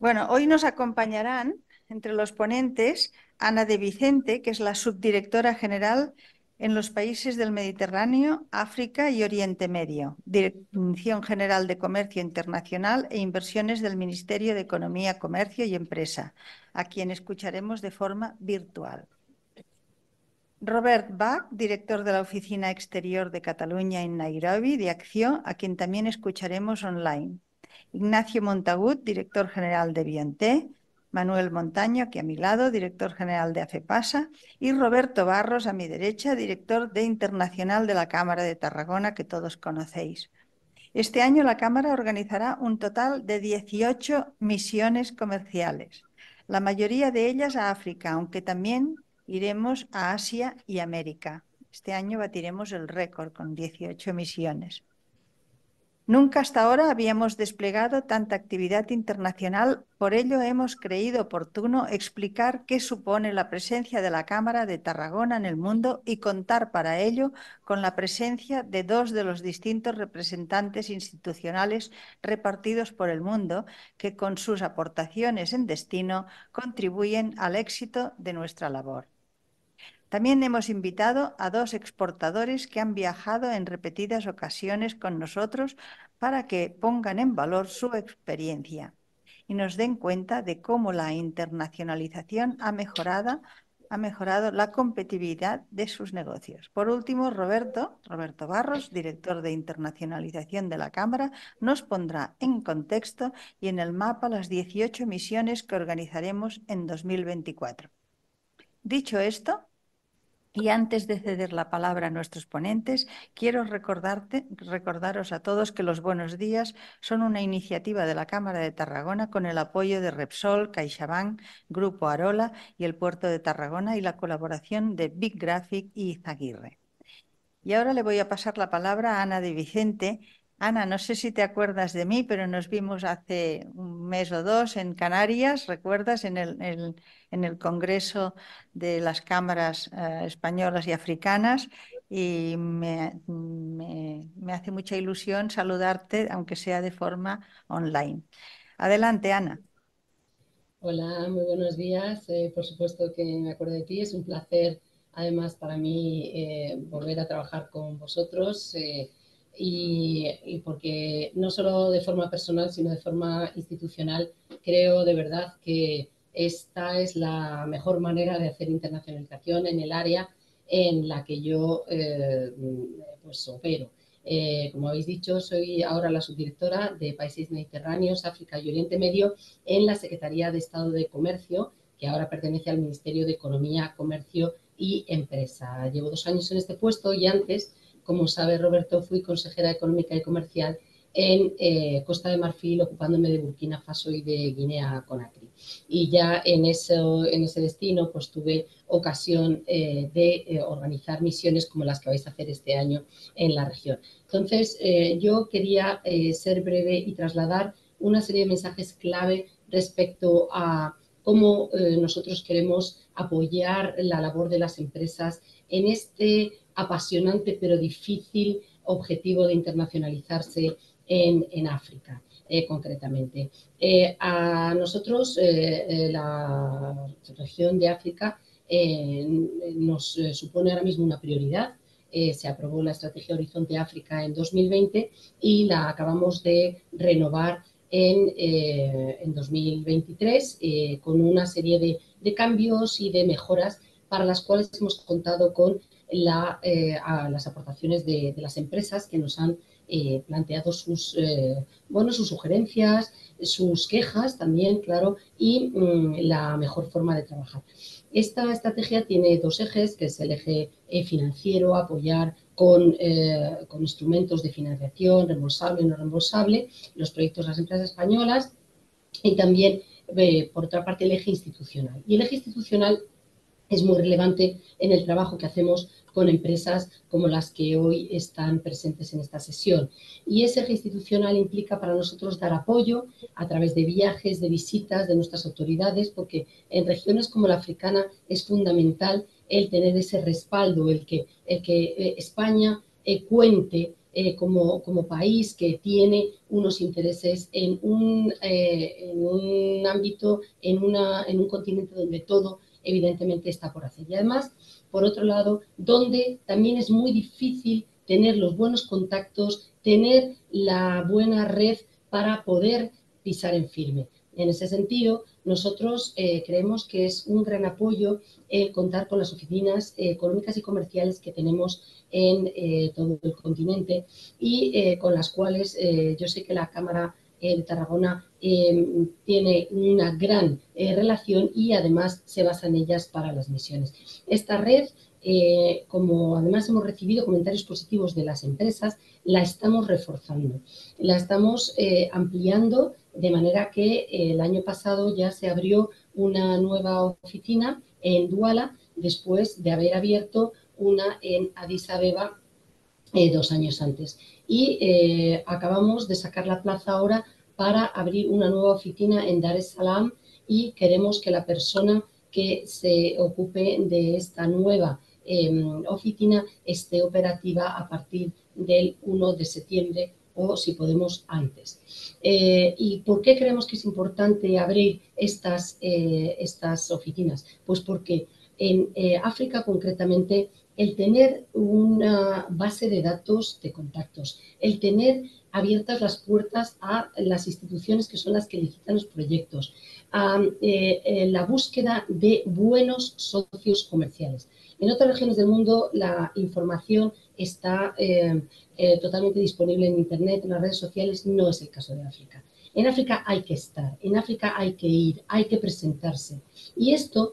Bueno, hoy nos acompañarán entre los ponentes Ana de Vicente, que es la subdirectora general en los países del Mediterráneo, África y Oriente Medio, Dirección General de Comercio Internacional e Inversiones del Ministerio de Economía, Comercio y Empresa, a quien escucharemos de forma virtual. Robert Bach, director de la Oficina Exterior de Cataluña en Nairobi, de Acción, a quien también escucharemos online. Ignacio Montagut, director general de Bienté, Manuel Montaño, aquí a mi lado, director general de AFEPASA, y Roberto Barros, a mi derecha, director de Internacional de la Cámara de Tarragona, que todos conocéis. Este año la Cámara organizará un total de 18 misiones comerciales, la mayoría de ellas a África, aunque también iremos a Asia y América. Este año batiremos el récord con 18 misiones. Nunca hasta ahora habíamos desplegado tanta actividad internacional, por ello hemos creído oportuno explicar qué supone la presencia de la Cámara de Tarragona en el mundo y contar para ello con la presencia de dos de los distintos representantes institucionales repartidos por el mundo, que con sus aportaciones en destino contribuyen al éxito de nuestra labor. También hemos invitado a dos exportadores que han viajado en repetidas ocasiones con nosotros para que pongan en valor su experiencia y nos den cuenta de cómo la internacionalización ha mejorado, la competitividad de sus negocios. Por último, Roberto, Roberto Barros, director de internacionalización de la Cámara, nos pondrá en contexto y en el mapa las 18 misiones que organizaremos en 2024. Dicho esto, y antes de ceder la palabra a nuestros ponentes, quiero recordarte, recordaros a todos que los Buenos Días son una iniciativa de la Cámara de Tarragona con el apoyo de Repsol, CaixaBank, Grupo Arola y el Puerto de Tarragona y la colaboración de Big Graphic y Izaguirre. Y ahora le voy a pasar la palabra a Ana de Vicente, Ana, no sé si te acuerdas de mí, pero nos vimos hace un mes o dos en Canarias, ¿recuerdas? En el, Congreso de las Cámaras eh, Españolas y Africanas. Y me, hace mucha ilusión saludarte, aunque sea de forma online. Adelante, Ana. Hola, muy buenos días. Eh, por supuesto que me acuerdo de ti. Es un placer, además, para mí eh, volver a trabajar con vosotros y, porque no solo de forma personal, sino de forma institucional, creo de verdad que esta es la mejor manera de hacer internacionalización en el área en la que yo eh, pues, opero. Eh, como habéis dicho, soy ahora la subdirectora de Países Mediterráneos, África y Oriente Medio en la Secretaría de Estado de Comercio, que ahora pertenece al Ministerio de Economía, Comercio y Empresa. Llevo dos años en este puesto y antes como sabe Roberto, fui consejera económica y comercial en eh, Costa de Marfil, ocupándome de Burkina Faso y de Guinea Conakry. Y ya en, ese destino, pues tuve ocasión eh, de eh, organizar misiones como las que vais a hacer este año en la región. Entonces, yo quería ser breve y trasladar una serie de mensajes clave respecto a cómo nosotros queremos apoyar la labor de las empresas en este apasionante pero difícil objetivo de internacionalizarse en, África. Eh, concretamente. Eh, a nosotros, eh, la región de África nos supone ahora mismo una prioridad. se aprobó la Estrategia Horizonte África en 2020 y la acabamos de renovar en, 2023 con una serie de, de cambios y de mejoras para las cuales hemos contado con eh, a las aportaciones de, las empresas que nos han eh, planteado sus, eh, bueno, sus sugerencias, sus quejas también, claro, y mm, la mejor forma de trabajar. Esta estrategia tiene dos ejes, que es el eje financiero, apoyar con, con instrumentos de financiación, reembolsable, no reembolsable, los proyectos de las empresas españolas y también, por otra parte, el eje institucional. Y el eje institucional es muy relevante en el trabajo que hacemos con empresas como las que hoy están presentes en esta sesión. Y ese eje institucional implica para nosotros dar apoyo a través de viajes, de visitas de nuestras autoridades, porque en regiones como la africana es fundamental el tener ese respaldo, el que, el que eh, España eh, cuente eh, como, país que tiene unos intereses en un, eh, ámbito, en un continente donde todo evidentemente está por hacer. Y además, por otro lado, donde también es muy difícil tener los buenos contactos, tener la buena red para poder pisar en firme. En ese sentido, nosotros eh, creemos que es un gran apoyo el contar con las oficinas eh, económicas y comerciales que tenemos en eh, todo el continente y con las cuales yo sé que la Cámara de Tarragona tiene una gran relación y además se basa en ellas para las misiones. Esta red, como además hemos recibido comentarios positivos de las empresas, la estamos reforzando, la estamos ampliando de manera que eh, el año pasado ya se abrió una nueva oficina en Duala después de haber abierto una en Addis Abeba eh, dos años antes. Y eh, acabamos de sacar la plaza ahora para abrir una nueva oficina en Dar es Salaam y queremos que la persona que se ocupe de esta nueva em, oficina esté operativa a partir del 1 de septiembre o si podemos antes. Eh, ¿Y por qué creemos que es importante abrir estas, eh, estas oficinas? Pues porque en eh, África concretamente el tener una base de datos de contactos, el tener abiertas las puertas a las instituciones que son las que licitan los proyectos, a la búsqueda de buenos socios comerciales. En otras regiones del mundo la información está eh, eh, totalmente disponible en Internet, en las redes sociales, no es el caso de África. En África hay que estar, en África hay que ir, hay que presentarse. Y esto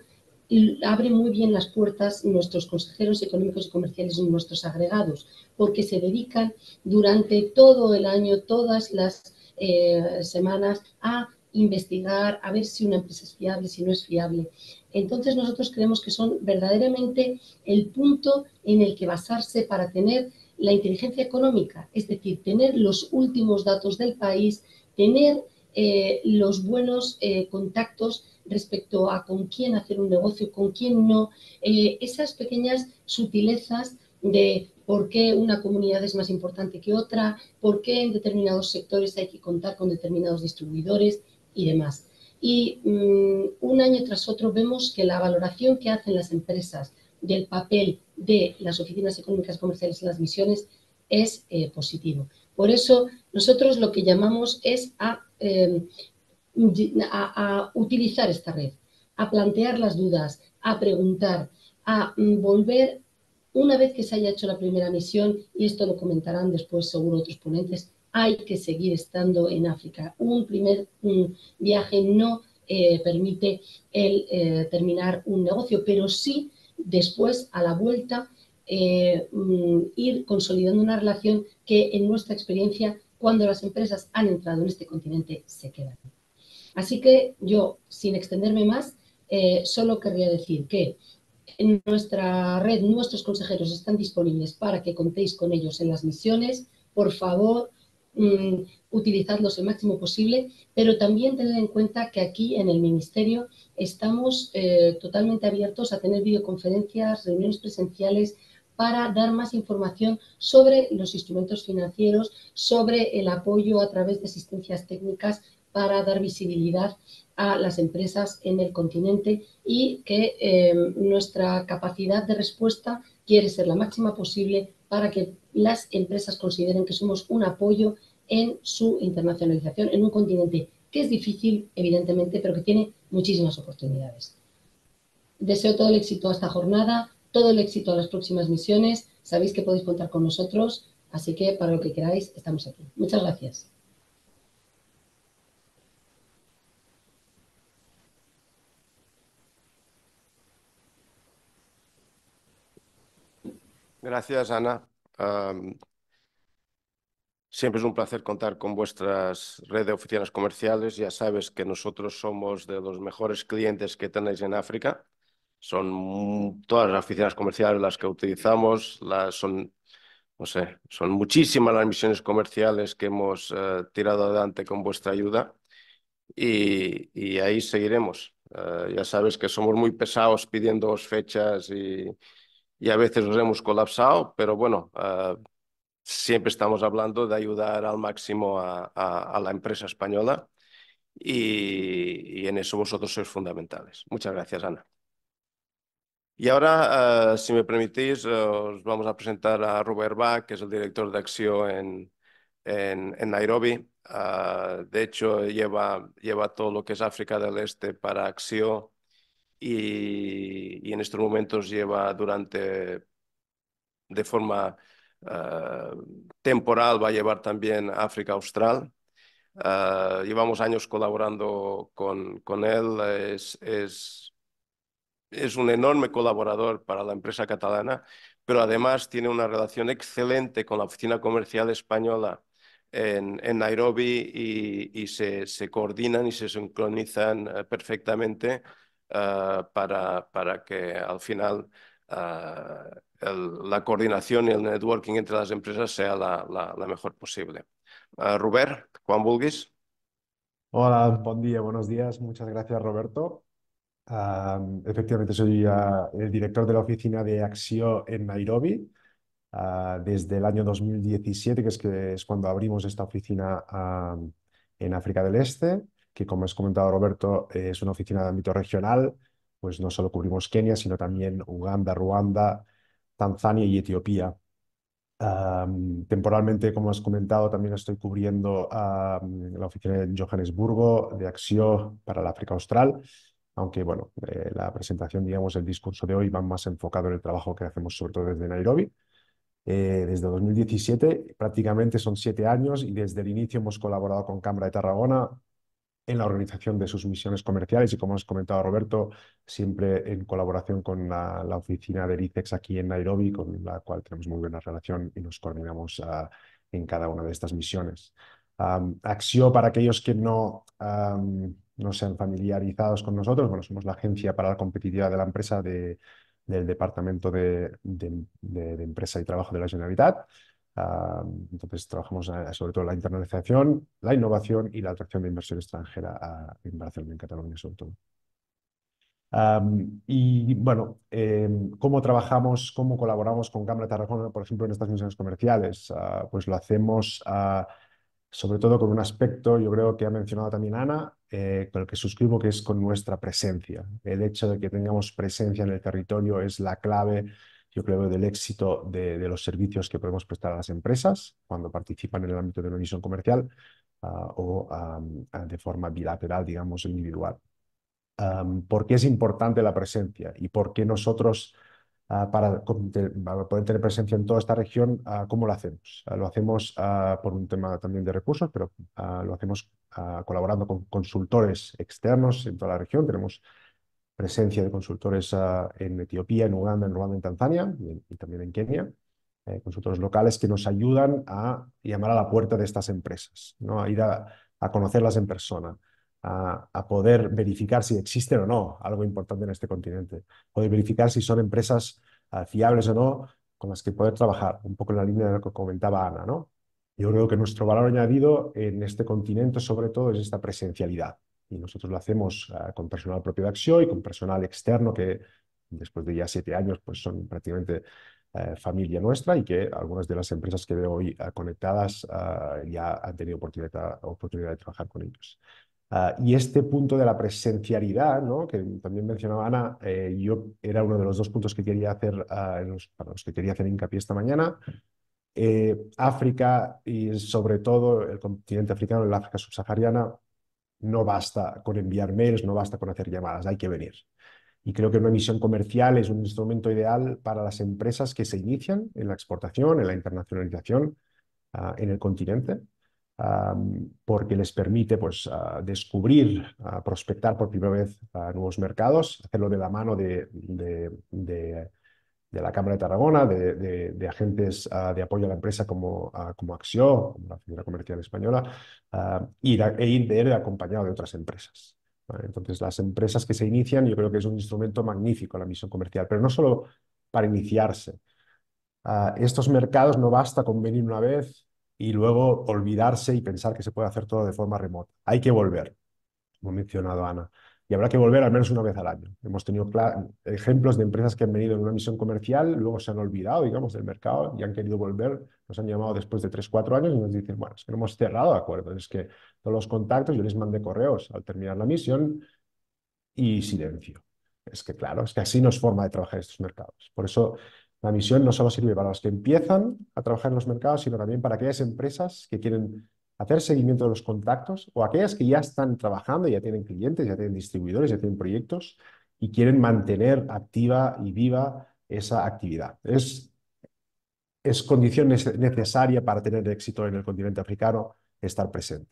abre muy bien las puertas nuestros consejeros económicos y comerciales, nuestros agregados, porque se dedican durante todo el año, todas las eh, semanas, a investigar, a ver si una empresa es fiable, si no es fiable. Entonces nosotros creemos que son verdaderamente el punto en el que basarse para tener la inteligencia económica, es decir, tener los últimos datos del país, tener eh, los buenos eh, contactos respecto a con quién hacer un negocio, con quién no, eh, esas pequeñas sutilezas de por qué una comunidad es más importante que otra, por qué en determinados sectores hay que contar con determinados distribuidores, y demás. Y mm, un año tras otro vemos que la valoración que hacen las empresas del papel de las oficinas económicas comerciales en las misiones es eh, positivo. Por eso nosotros lo que llamamos es em, a, utilizar esta red, a plantear las dudas, a preguntar, a mm, volver una vez que se haya hecho la primera misión, y esto lo comentarán después seguro otros ponentes, hay que seguir estando en África. Un primer viaje no eh, permite el eh, terminar un negocio, pero sí después, a la vuelta, eh, mm, ir consolidando una relación que en nuestra experiencia, cuando las empresas han entrado en este continente, se quedan. Así que yo, sin extenderme más, solo querría decir que en nuestra red, nuestros consejeros están disponibles para que contéis con ellos en las misiones. Por favor, Mm, utilizarlos el máximo posible, pero también tener en cuenta que aquí en el Ministerio estamos eh, totalmente abiertos a tener videoconferencias, reuniones presenciales para dar más información sobre los instrumentos financieros, sobre el apoyo a través de asistencias técnicas para dar visibilidad a las empresas en el continente y que eh, nuestra capacidad de respuesta quiere ser la máxima posible para que las empresas consideren que somos un apoyo en su internacionalización en un continente que es difícil, evidentemente, pero que tiene muchísimas oportunidades. Deseo todo el éxito a esta jornada, todo el éxito a las próximas misiones. Sabéis que podéis contar con nosotros, así que para lo que queráis estamos aquí. Muchas gracias. Gracias, Ana. siempre es un placer contar con vuestras red de oficinas comerciales. Ya sabes que nosotros somos de los mejores clientes que tenéis en África. Son todas las oficinas comerciales las que utilizamos, las son, no sé, son muchísimas las misiones comerciales que hemos eh, tirado adelante con vuestra ayuda y, ahí seguiremos. Eh, ya sabes que somos muy pesados pidiendo fechas y, y a veces nos hemos colapsado, pero bueno, eh, siempre estamos hablando de ayudar al máximo a, la empresa española y, en eso vosotros sois fundamentales. Muchas gracias, Ana. Y ahora, eh, si me permitís, eh, os vamos a presentar a Robert Bach, que es el director de Acción en, en, en Nairobi. de hecho, lleva, lleva todo lo que es África del Este para Acción y, en estos momentos lleva durante, de forma ah, temporal, va a llevar también África Austral. Ah, llevamos años colaborando con, con él, es, es, es un enorme colaborador para la empresa catalana, pero además tiene una relación excelente con la Oficina Comercial Española en, en Nairobi y, y se, se, coordinan y se sincronizan eh, perfectamente eh, para, que al final eh, la coordinación y el networking entre las empresas sea la, mejor posible. Ruber eh, Robert, Juan Bulguis. Hola, buen día, buenos días. Muchas gracias, Roberto. efectivamente, soy ah, el director de la oficina de Axio en Nairobi ah, desde el año 2017, que es, que es cuando abrimos esta oficina en África del Este que como has comentado Roberto, es una oficina de ámbito regional, pues no solo cubrimos Kenia, sino también Uganda, Ruanda, Tanzania y Etiopía. temporalmente, como has comentado, también estoy cubriendo la oficina de Johannesburgo de Acción para el África Austral, aunque bueno, eh, la presentación, digamos, el discurso de hoy va más enfocado en el trabajo que hacemos sobre todo desde Nairobi. Eh, desde 2017, prácticamente son siete años y desde el inicio hemos colaborado con Cámara de Tarragona en la organización de sus misiones comerciales y, como has comentado Roberto, siempre en colaboración con la, oficina de ICEX aquí en Nairobi, con la cual tenemos muy buena relación y nos coordinamos ah, en cada una de estas misiones. Axio, para aquellos que no, no sean familiarizados con nosotros, bueno, somos la agencia para la competitividad de la empresa del Departamento de, de Empresa y Trabajo de la Generalitat entonces, trabajamos eh, sobre todo la internalización, la innovación y la atracción de inversión extranjera a, en y en Cataluña, sobre todo. y bueno, em, cómo trabajamos, cómo colaboramos con Cámara Tarragona, por ejemplo, en estas misiones comerciales, ah, pues lo hacemos ah, sobre todo con un aspecto, yo creo que ha mencionado también Ana, eh, con el que suscribo, que es con nuestra presencia. El hecho de que tengamos presencia en el territorio es la clave yo creo, del éxito de, los servicios que podemos prestar a las empresas cuando participan en el ámbito de una visión comercial ah, o ah, de forma bilateral, digamos, individual. ¿Por qué es importante la presencia y por qué nosotros, ah, para, poder tener presencia en toda esta región, cómo lo hacemos? lo hacemos por un tema también de recursos, pero lo hacemos colaborando con consultores externos en toda la región. Tenemos presencia de consultores ah, en Etiopía, en Uganda, en Ruanda, en Tanzania y, también en Kenia. Eh, consultores locales que nos ayudan a llamar a la puerta de estas empresas, ¿no? a ir a, conocerlas en persona, a, poder verificar si existen o no, algo importante en este continente, poder verificar si son empresas ah, fiables o no con las que poder trabajar, un poco en la línea de lo que comentaba Ana. ¿no? Yo creo que nuestro valor añadido en este continente sobre todo es esta presencialidad, y nosotros lo hacemos ah, con personal propio de Axio y con personal externo que después de ya siete años pues son prácticamente eh, familia nuestra y que algunas de las empresas que veo hoy ah, conectadas ah, ya han tenido oportunidad, de trabajar con ellos. y este punto de la presencialidad, ¿no? que también mencionaba Ana, eh, yo era uno de los dos puntos que quería hacer, los, para los que quería hacer hincapié esta mañana. Eh, África y sobre todo el continente africano, el África subsahariana, no basta con enviar mails, no basta con hacer llamadas, hay que venir. Y creo que una misión comercial es un instrumento ideal para las empresas que se inician en la exportación, en la internacionalización ah, en el continente, porque les permite pues, ah, descubrir, ah, prospectar por primera vez nuevos mercados, hacerlo de la mano de de la Cámara de Tarragona, de, agentes ah, de apoyo a la empresa como, ah, como Acción la Federación Comercial Española, ah, y e INDER acompañado de otras empresas. Entonces, las empresas que se inician, yo creo que es un instrumento magnífico la misión comercial, pero no solo para iniciarse. estos mercados no basta con venir una vez y luego olvidarse y pensar que se puede hacer todo de forma remota. Hay que volver, como ha mencionado Ana y habrá que volver al menos una vez al año. Hemos tenido ejemplos de empresas que han venido en una misión comercial, luego se han olvidado, digamos, del mercado y han querido volver, nos han llamado después de 3, 4 años y nos dicen, bueno, es que no hemos cerrado acuerdo. es que todos los contactos, yo les mandé correos al terminar la misión y silencio. Es que claro, es que así nos forma de trabajar estos mercados. Por eso la misión no solo sirve para los que empiezan a trabajar en los mercados, sino también para aquellas empresas que quieren hacer seguimiento de los contactos o aquellas que ya están trabajando, ya tienen clientes, ya tienen distribuidores, ya tienen proyectos y quieren mantener activa y viva esa actividad. Es, es condición necesaria para tener éxito en el continente africano estar presente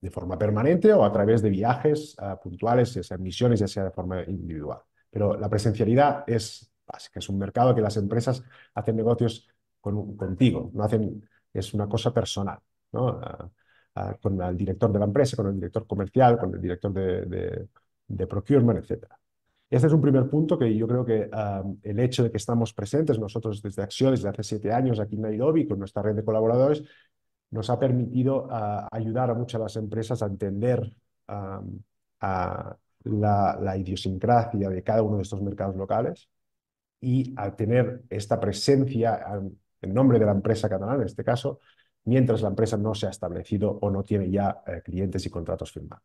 de forma permanente o a través de viajes ah, puntuales, ya misiones, ya sea de forma individual. Pero la presencialidad es básica, es un mercado que las empresas hacen negocios con, contigo, no hacen, es una cosa personal con el director de la empresa, con el director comercial, con el director de, procurement, etc. Este es un primer punto que yo creo que el hecho de que estamos presentes nosotros desde Acción, desde hace siete años aquí en Nairobi, con nuestra red de colaboradores, nos ha permitido ayudar a muchas de las empresas a entender a la, idiosincrasia de cada uno de estos mercados locales y a tener esta presencia en nombre de la empresa catalana, en este caso, mientras la empresa no se ha establecido o no tiene ya eh, clientes y contratos firmados.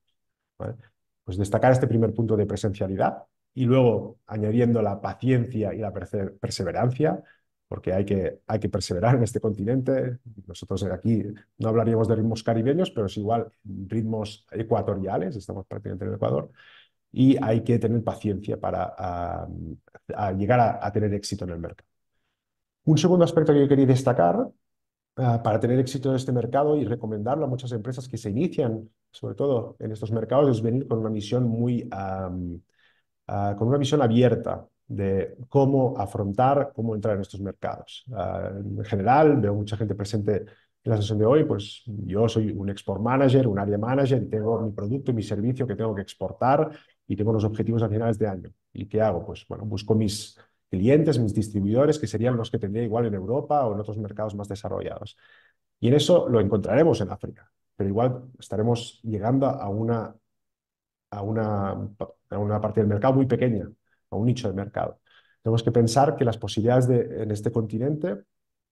Pues destacar este primer punto de presencialidad y luego añadiendo la paciencia y la perseverancia, porque hay que, hay que perseverar en este continente. Nosotros aquí no hablaríamos de ritmos caribeños, pero es igual ritmos ecuatoriales, estamos prácticamente en Ecuador, y hay que tener paciencia para a, llegar a tener éxito en el mercado. Un segundo aspecto que yo quería destacar Ah, para tener éxito en este mercado y recomendarlo a muchas empresas que se inician, sobre todo en estos mercados, es venir con una misión muy, ah, con una visión abierta de cómo afrontar, cómo entrar en estos mercados. Ah, en general, veo mucha gente presente en la sesión de hoy, pues yo soy un export manager, un área manager, y tengo mi producto y mi servicio que tengo que exportar y tengo los objetivos a finales de año. ¿Y qué hago? Pues bueno, busco mis clientes, mis distribuidores, que serían los que tendría igual en Europa o en otros mercados más desarrollados. Y en eso lo encontraremos en África, pero igual estaremos llegando a una, a una, una parte del mercado muy pequeña, a un nicho de mercado. Tenemos que pensar que las posibilidades de, en este continente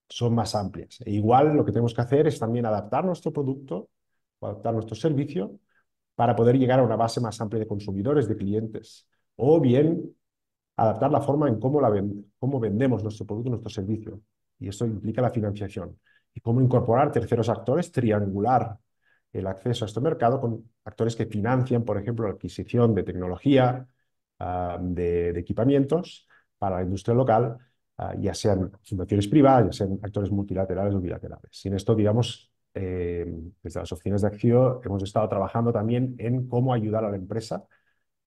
son más amplias. E igual lo que tenemos que hacer es también adaptar nuestro producto, o adaptar nuestro servicio, para poder llegar a una base más amplia de consumidores, de clientes, o bien adaptar la forma en cómo, la cómo vendemos nuestro producto, nuestro servicio. Y esto implica la financiación. Y cómo incorporar terceros actores, triangular el acceso a este mercado con actores que financian, por ejemplo, la adquisición de tecnología, ah, de, equipamientos para la industria local, ah, ya sean fundaciones privadas, ya sean actores multilaterales o bilaterales. Sin esto, digamos, eh, desde las oficinas de acción hemos estado trabajando también en cómo ayudar a la empresa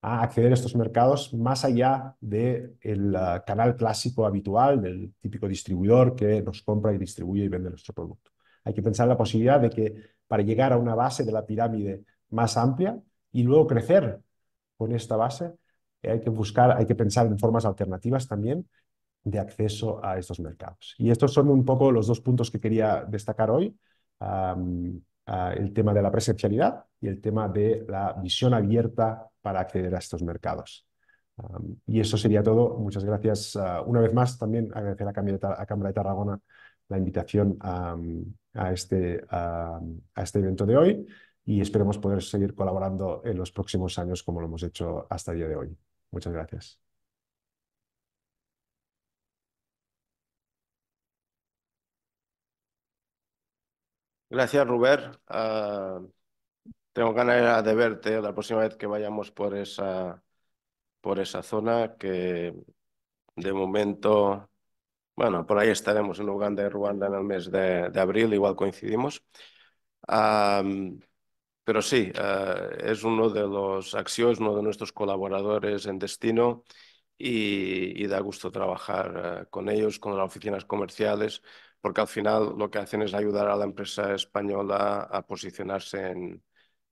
a acceder a estos mercados más allá del de el ah, canal clásico habitual, del típico distribuidor que nos compra y distribuye y vende nuestro producto. Hay que pensar en la posibilidad de que para llegar a una base de la pirámide más amplia y luego crecer con esta base, hay que buscar, hay que pensar en formas alternativas también de acceso a estos mercados. Y estos son un poco los dos puntos que quería destacar hoy. Ah, el tema de la presencialidad, y el tema de la visión abierta para acceder a estos mercados. y eso sería todo. Muchas gracias. Ah, una vez más, también agradecer a, a Cámara de Tarragona la invitación a, este, a este evento de hoy y esperemos poder seguir colaborando en los próximos años como lo hemos hecho hasta el día de hoy. Muchas gracias. Gracias, Robert tengo ganas de verte la próxima vez que vayamos por esa, por esa zona que de momento, bueno, por ahí estaremos en Uganda y Ruanda en el mes de, abril, igual coincidimos. pero sí, eh, es uno de los Axios, uno de nuestros colaboradores en Destino y, da gusto trabajar eh, con ellos, con las oficinas comerciales, porque al final lo que hacen es ayudar a la empresa española a posicionarse en,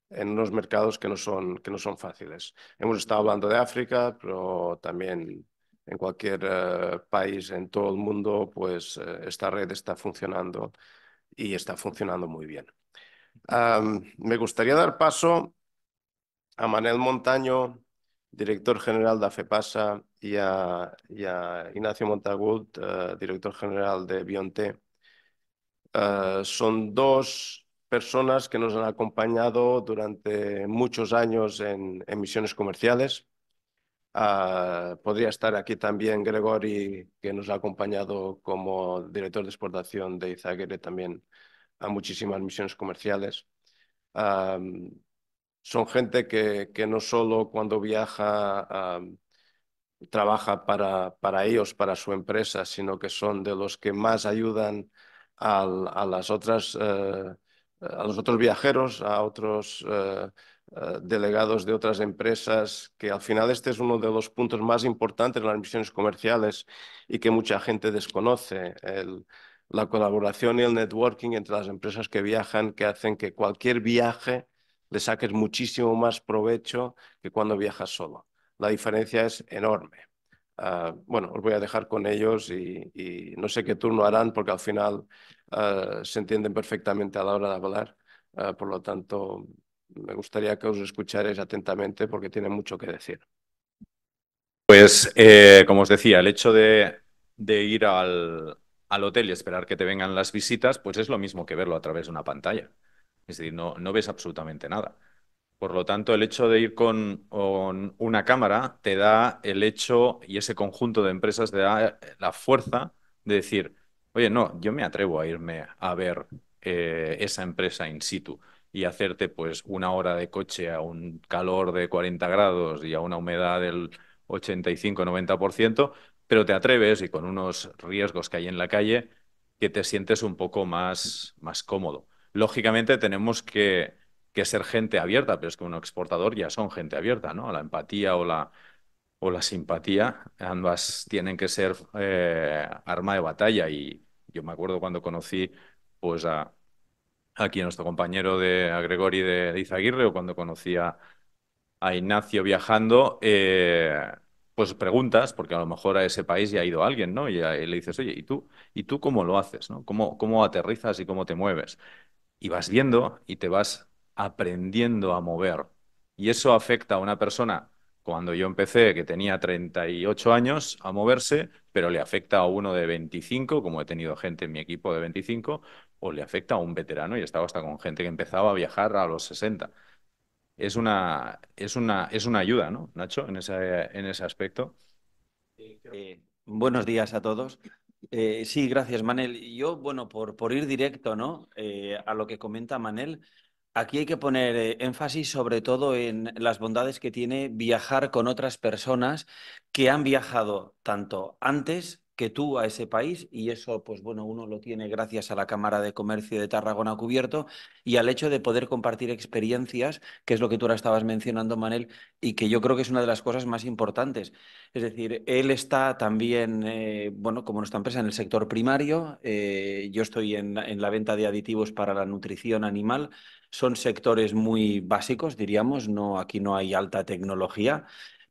en unos mercados que no son, que no son fáciles. Hemos estado hablando de África, pero también en cualquier eh, país, en todo el mundo, pues eh, esta red está funcionando y está funcionando muy bien. me gustaría dar paso a Manel Montaño, director general de AFEPASA, y a, y a Ignacio Montagut, eh, director general de Bionte. son dos personas que nos han acompañado durante muchos años en, misiones comerciales. Ah, podría estar aquí también gregory que nos ha acompañado como director de exportación de Izaguirre también a muchísimas misiones comerciales. Ah, son gente que, no solo cuando viaja ah, trabaja para, para ellos, para su empresa, sino que son de los que más ayudan a las otras eh, a los otros viajeros, a otros eh, eh, delegados de otras empresas, que al final este es uno de los puntos más importantes en las misiones comerciales y que mucha gente desconoce, la colaboración y el networking entre las empresas que viajan, que hacen que cualquier viaje le saques muchísimo más provecho que cuando viajas solo. La diferencia es enorme. Ah, bueno, os voy a dejar con ellos y, no sé qué turno harán porque al final ah, se entienden perfectamente a la hora de hablar. Ah, por lo tanto, me gustaría que os escucharéis atentamente porque tienen mucho que decir. Pues, eh, como os decía, el hecho de, ir al, hotel y esperar que te vengan las visitas, pues es lo mismo que verlo a través de una pantalla. Es decir, no ves absolutamente nada. Por lo tanto, el hecho de ir con, una cámara te da el hecho y ese conjunto de empresas te da eh, la fuerza de decir, oye, no, yo me atrevo a irme a ver eh, esa empresa in situ y hacerte pues una hora de coche a un calor de 40 grados y a una humedad del 85-90%, pero te atreves y con unos riesgos que hay en la calle que te sientes un poco más, más cómodo. Lógicamente tenemos que que ser gente abierta, pero es que un exportador ya son gente abierta, ¿no? La empatía o la, o la simpatía, ambas tienen que ser eh, arma de batalla. Y yo me acuerdo cuando conocí pues a, aquí a nuestro compañero de a Gregori de, Izaguirre o cuando conocí a, Ignacio viajando, eh, pues preguntas, porque a lo mejor a ese país ya ha ido alguien, ¿no? Y, le dices, oye, ¿y tú? ¿Y tú cómo lo haces? ¿no? ¿Cómo aterrizas y cómo te mueves? Y vas viendo y te vas aprendiendo a mover. Y eso afecta a una persona cuando yo empecé, que tenía 38 años, a moverse, pero le afecta a uno de 25, como he tenido gente en mi equipo de 25, o le afecta a un veterano, y estaba hasta con gente que empezaba a viajar a los 60. Es una, es una, es una ayuda, ¿no, Nacho, en ese, en ese aspecto? Eh, buenos días a todos. Eh, sí, gracias, Manel. Yo, bueno, por, por ir directo ¿no? Eh, a lo que comenta Manel, Aquí hay que poner eh, énfasis sobre todo en las bondades que tiene viajar con otras personas que han viajado tanto antes que tú a ese país y eso pues bueno, uno lo tiene gracias a la Cámara de Comercio de Tarragona cubierto y al hecho de poder compartir experiencias, que es lo que tú ahora estabas mencionando Manel y que yo creo que es una de las cosas más importantes. Es decir, él está también, eh, bueno, como nuestra empresa en el sector primario, eh, yo estoy en la venta de aditivos para la nutrición animal son sectores muy básicos, diríamos, no, aquí no hay alta tecnología,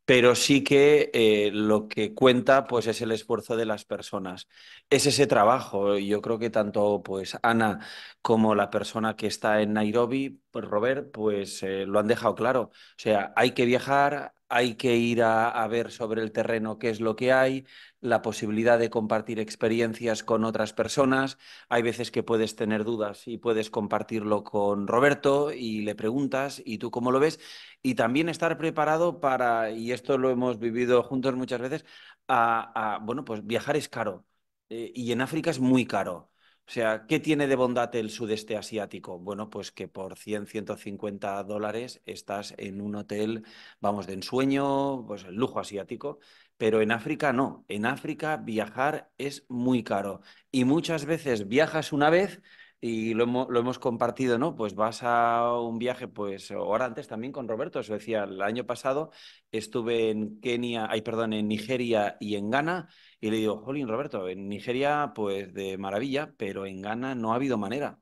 pero sí que eh, lo que cuenta pues es el esfuerzo de las personas. Es ese trabajo. Yo creo que tanto pues Ana como la persona que está en Nairobi, pues, Robert, pues eh, lo han dejado claro. O sea, hay que viajar, hay que ir a, ver sobre el terreno qué es lo que hay, la posibilidad de compartir experiencias con otras personas. Hay veces que puedes tener dudas y puedes compartirlo con Roberto y le preguntas y tú cómo lo ves. Y también estar preparado para, y esto lo hemos vivido juntos muchas veces, a, bueno, pues viajar es caro eh, y en África es muy caro. O sea, ¿qué tiene de bondad el sudeste asiático? Bueno, pues que por 100, 150 dólares estás en un hotel, vamos, de ensueño, pues el lujo asiático, pero en África no. En África viajar es muy caro y muchas veces viajas una vez y lo hemos, compartido, ¿no? Pues vas a un viaje, pues ahora antes también con Roberto, os decía, el año pasado estuve en Kenia, perdón, en Nigeria y en Ghana, y le digo, jolín, Roberto, en Nigeria, pues de maravilla, pero en Ghana no ha habido manera,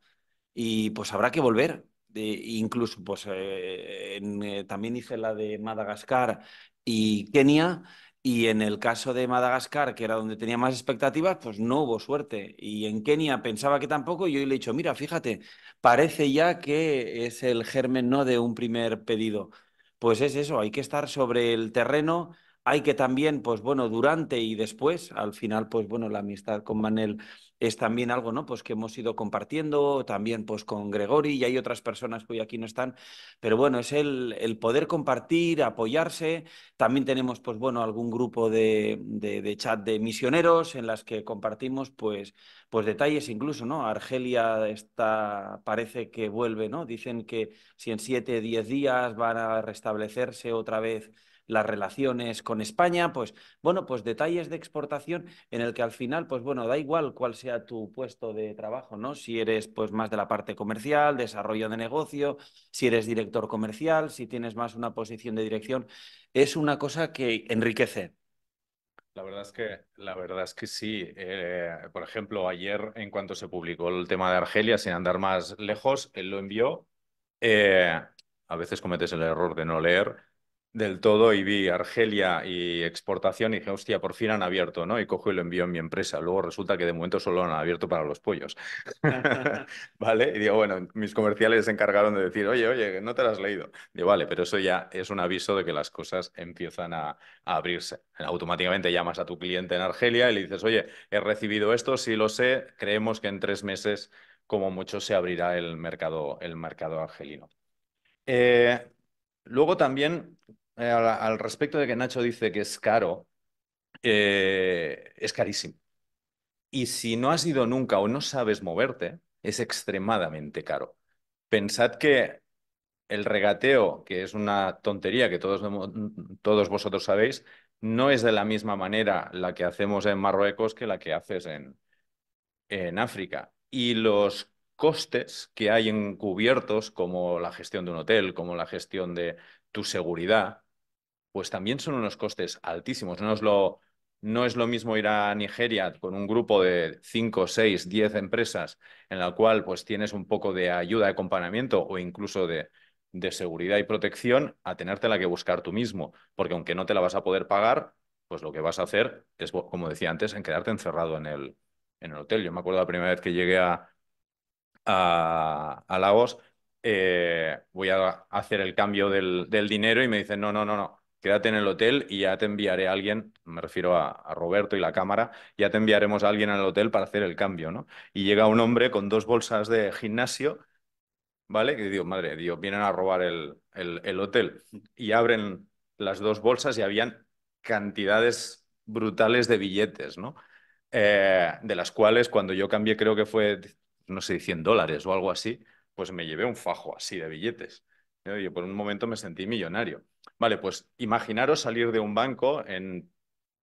y pues habrá que volver. incluso, pues eh, eh, también hice la de Madagascar y Kenia, y en el caso de Madagascar, que era donde tenía más expectativas, pues no hubo suerte. Y en Kenia pensaba que tampoco, y hoy le he dicho, mira, fíjate, parece ya que es el germen no de un primer pedido. Pues es eso, hay que estar sobre el terreno, hay que también, pues bueno, durante y después, al final, pues bueno, la amistad con Manel es también algo ¿no? pues que hemos ido compartiendo, también pues con Gregori y hay otras personas que hoy aquí no están, pero bueno, es el, poder compartir, apoyarse. También tenemos pues bueno, algún grupo de, chat de misioneros en las que compartimos pues, pues detalles incluso, ¿no? Argelia está, parece que vuelve, ¿no? Dicen que si en siete, diez días van a restablecerse otra vez las relaciones con España, pues bueno, pues detalles de exportación en el que al final, pues bueno, da igual cuál sea tu puesto de trabajo, ¿no? Si eres pues más de la parte comercial, desarrollo de negocio, si eres director comercial, si tienes más una posición de dirección, es una cosa que enriquece. La verdad es que, la verdad es que sí. Eh, por ejemplo, ayer, en cuanto se publicó el tema de Argelia, sin andar más lejos, él lo envió. Eh, a veces cometes el error de no leer del todo y vi Argelia y exportación y dije, hostia, por fin han abierto, ¿no? Y cojo y lo envío en mi empresa. Luego resulta que de momento solo han abierto para los pollos. ¿Vale? Y digo, bueno, mis comerciales se encargaron de decir, oye, oye, no te lo has leído. Digo, vale, pero eso ya es un aviso de que las cosas empiezan a, abrirse. Automáticamente llamas a tu cliente en Argelia y le dices, oye, he recibido esto, sí lo sé, creemos que en tres meses, como mucho, se abrirá el mercado, el mercado argelino. Eh, luego también eh, al, respecto de que Nacho dice que es caro, eh, es carísimo. Y si no has ido nunca o no sabes moverte, es extremadamente caro. Pensad que el regateo, que es una tontería que todos, todos vosotros sabéis, no es de la misma manera la que hacemos en Marruecos que la que haces en, en África. Y los costes que hay encubiertos, como la gestión de un hotel, como la gestión de tu seguridad, pues también son unos costes altísimos. No es lo, no es lo mismo ir a Nigeria con un grupo de 5, 6, 10 empresas en la cual pues tienes un poco de ayuda, de acompañamiento o incluso de, seguridad y protección a tenértela que buscar tú mismo, porque aunque no te la vas a poder pagar, pues lo que vas a hacer es, como decía antes, en quedarte encerrado en el, en el hotel. Yo me acuerdo la primera vez que llegué a, a, Lagos, eh, voy a hacer el cambio del, del dinero y me dicen, no, no, no, no, quédate en el hotel y ya te enviaré a alguien, me refiero a, Roberto y la cámara, ya te enviaremos a alguien al hotel para hacer el cambio, ¿no? Y llega un hombre con dos bolsas de gimnasio, ¿vale? Que digo, madre, vienen a robar el, hotel. Y abren las dos bolsas y habían cantidades brutales de billetes, ¿no? Eh, de las cuales cuando yo cambié creo que fue, no sé, 100 dólares o algo así, pues me llevé un fajo así de billetes. Yo por un momento me sentí millonario. Vale, pues imaginaros salir de un banco en,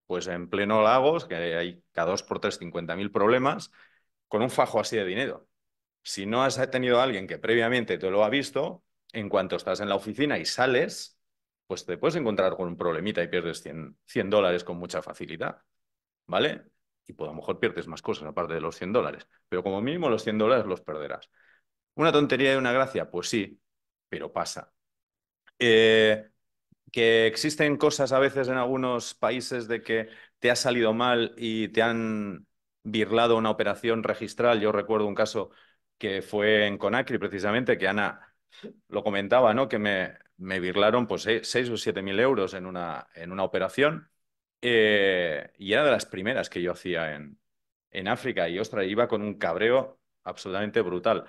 pues en pleno Lagos, que hay cada dos por tres mil problemas, con un fajo así de dinero. Si no has tenido a alguien que previamente te lo ha visto, en cuanto estás en la oficina y sales, pues te puedes encontrar con un problemita y pierdes 100, dólares con mucha facilidad, ¿vale? Y pues a lo mejor pierdes más cosas aparte de los 100 dólares, pero como mínimo los 100 dólares los perderás. ¿Una tontería y una gracia? Pues sí, pero pasa. Eh, que existen cosas a veces en algunos países de que te ha salido mal y te han birlado una operación registral. Yo recuerdo un caso que fue en Conakry, precisamente, que Ana lo comentaba, ¿no? Que me, me birlaron pues eh, seis, o siete mil euros en una, en una operación eh, y era de las primeras que yo hacía en, en África y ostras, iba con un cabreo absolutamente brutal.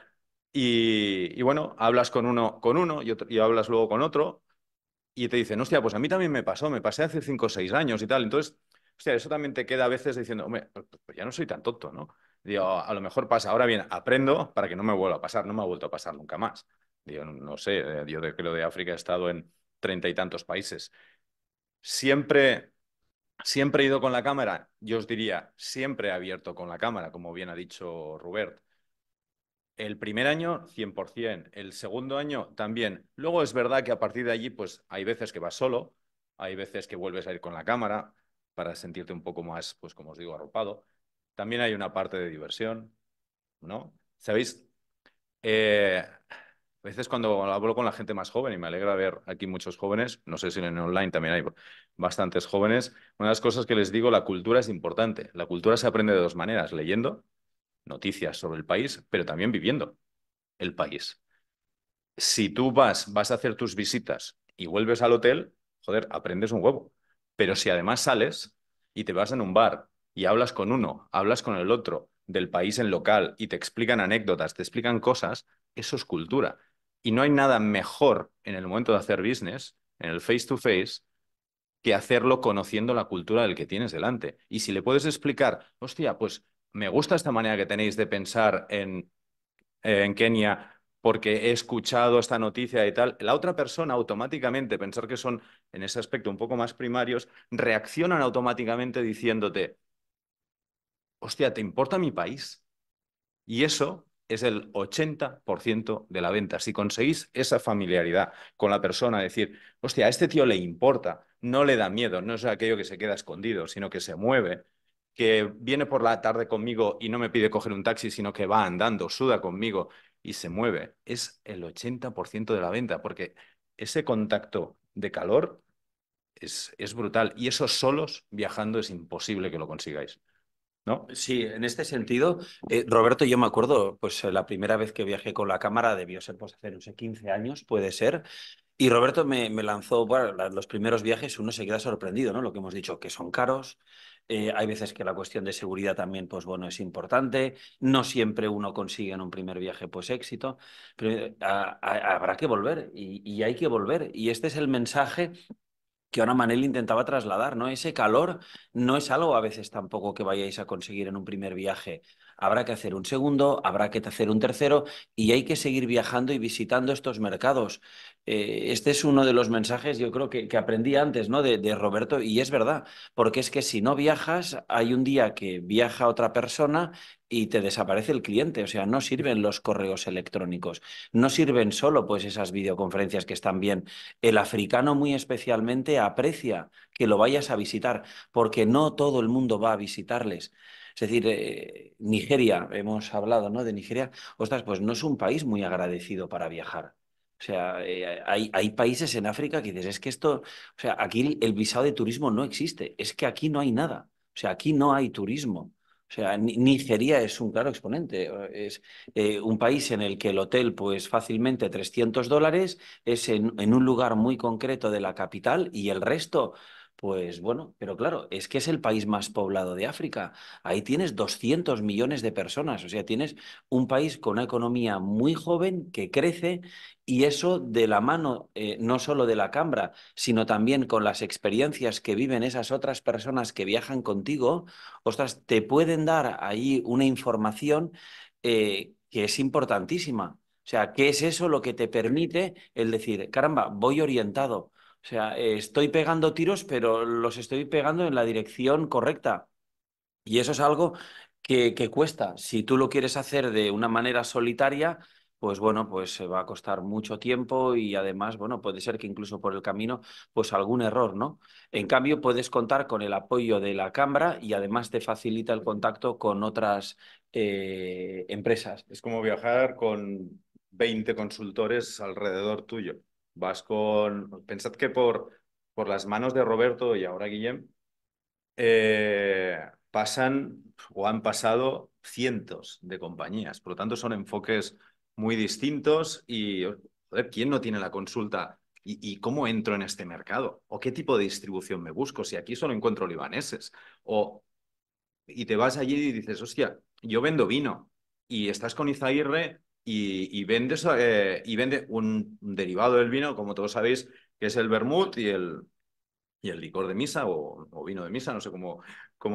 Y, bueno, hablas con uno, con uno y hablas luego con otro y te dicen, hostia, pues a mí también me pasó, me pasé hace 5 o 6 años y tal. Entonces, hostia, eso también te queda a veces diciendo, hombre, pues, pues ya no soy tan tonto, ¿no? Digo, a lo mejor pasa. Ahora bien, aprendo para que no me vuelva a pasar, no me ha vuelto a pasar nunca más. Digo, no sé, eh, yo de, creo de África he estado en treinta y tantos países. Siempre, siempre he ido con la cámara, yo os diría, siempre he abierto con la cámara, como bien ha dicho Robert. El primer año, 100%. El segundo año, también. Luego es verdad que a partir de allí, pues hay veces que vas solo, hay veces que vuelves a ir con la cámara para sentirte un poco más, pues como os digo, arropado. También hay una parte de diversión, ¿no? ¿Sabéis? Eh, a veces cuando hablo con la gente más joven, y me alegra ver aquí muchos jóvenes, no sé si en online también hay bastantes jóvenes, una de las cosas que les digo, la cultura es importante. La cultura se aprende de dos maneras, leyendo noticias sobre el país, pero también viviendo el país. Si tú vas, vas a hacer tus visitas y vuelves al hotel, joder, aprendes un huevo. Pero si además sales y te vas en un bar y hablas con uno, hablas con el otro, del país en local y te explican anécdotas, te explican cosas, eso es cultura. Y no hay nada mejor en el momento de hacer business, en el face to face, que hacerlo conociendo la cultura del que tienes delante. Y si le puedes explicar, hostia, pues me gusta esta manera que tenéis de pensar en, Kenia porque he escuchado esta noticia y tal, la otra persona automáticamente, pensar que son en ese aspecto un poco más primarios, reaccionan automáticamente diciéndote, hostia, ¿te importa mi país? Y eso es el 80% de la venta. Si conseguís esa familiaridad con la persona, decir, hostia, a este tío le importa, no le da miedo, no es aquello que se queda escondido, sino que se mueve, que viene por la tarde conmigo y no me pide coger un taxi, sino que va andando, suda conmigo y se mueve. Es el 80% de la venta, porque ese contacto de calor es, brutal. Y eso solos viajando es imposible que lo consigáis. ¿No? Sí, en este sentido, eh, Roberto, yo me acuerdo, pues eh, la primera vez que viajé con la cámara debió ser pues hace, unos 15 años, puede ser, y Roberto me, me lanzó, bueno, los primeros viajes uno se queda sorprendido, ¿no? Lo que hemos dicho, que son caros, eh, hay veces que la cuestión de seguridad también, pues bueno, es importante. No siempre uno consigue en un primer viaje, pues éxito, pero eh, habrá que volver y, hay que volver. Y este es el mensaje que ahora Manel intentaba trasladar, ¿no? Ese calor no es algo a veces tampoco que vayáis a conseguir en un primer viaje habrá que hacer un segundo, habrá que hacer un tercero y hay que seguir viajando y visitando estos mercados. Eh, este es uno de los mensajes, yo creo, que, aprendí antes ¿no? De, de, Roberto y es verdad, porque es que si no viajas, hay un día que viaja otra persona y te desaparece el cliente, o sea, no sirven los correos electrónicos, no sirven solo pues esas videoconferencias que están bien. El africano muy especialmente aprecia que lo vayas a visitar, porque no todo el mundo va a visitarles. Es decir, eh, Nigeria, hemos hablado ¿no? de Nigeria, ostras, pues no es un país muy agradecido para viajar. O sea, eh, hay, países en África que dices, es que esto, o sea, aquí el visado de turismo no existe, es que aquí no hay nada, o sea, aquí no hay turismo. O sea, Nigeria es un claro exponente. Es eh, un país en el que el hotel, pues fácilmente 300 dólares, es en un lugar muy concreto de la capital y el resto, pues bueno, pero claro, es que es el país más poblado de África. Ahí tienes 200 millones de personas, o sea, tienes un país con una economía muy joven que crece y eso de la mano, eh, no solo de la Cambra, sino también con las experiencias que viven esas otras personas que viajan contigo, ostras, te pueden dar ahí una información eh, que es importantísima. O sea, ¿qué es eso lo que te permite el decir, caramba, voy orientado? O sea, estoy pegando tiros, pero los estoy pegando en la dirección correcta. Y eso es algo que, cuesta. Si tú lo quieres hacer de una manera solitaria, pues bueno, pues se va a costar mucho tiempo y además, bueno, puede ser que incluso por el camino, pues algún error, ¿no? En cambio, puedes contar con el apoyo de la Cámara y además te facilita el contacto con otras eh, empresas. Es como viajar con 20 consultores alrededor tuyo vas con... Pensad que por, por las manos de Roberto y ahora Guillem, eh, pasan o han pasado cientos de compañías. Por lo tanto, son enfoques muy distintos y, ¿quién no tiene la consulta? ¿Y, cómo entro en este mercado? ¿O qué tipo de distribución me busco? Si aquí solo encuentro libaneses. O, y te vas allí y dices, hostia, yo vendo vino. Y estás con Izaguirre y, eh, y vende un derivado del vino, como todos sabéis, que es el vermut y el, y el licor de misa o, vino de misa, no sé cómo,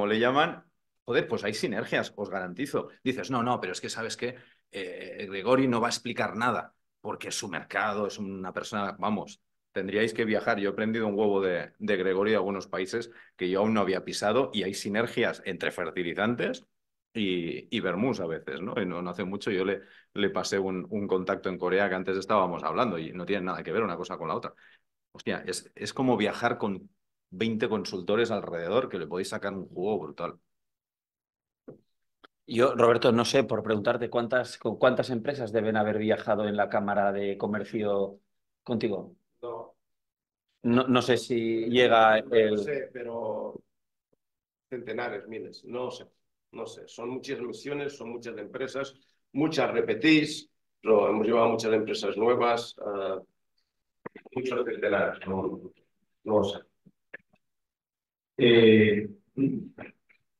le llaman. Joder, pues hay sinergias, os garantizo. Dices, no, no, pero es que sabes que eh, Gregory Gregori no va a explicar nada, porque su mercado, es una persona, vamos, tendríais que viajar. Yo he aprendido un huevo de, de de algunos países que yo aún no había pisado y hay sinergias entre fertilizantes y, y a veces, ¿no? Y no, hace mucho yo le, le pasé un, contacto en Corea que antes estábamos hablando y no tiene nada que ver una cosa con la otra. Hostia, es, es como viajar con 20 consultores alrededor que le podéis sacar un juego brutal. Yo, Roberto, no sé, por preguntarte cuántas, cuántas empresas deben haber viajado en la Cámara de Comercio contigo. No. No, no sé si llega el... No sé, pero centenares, miles, no sé. No sé, son muchas misiones, son muchas empresas, muchas repetís, pero hemos llevado muchas empresas nuevas, eh, muchas muchas no, no sé. Eh,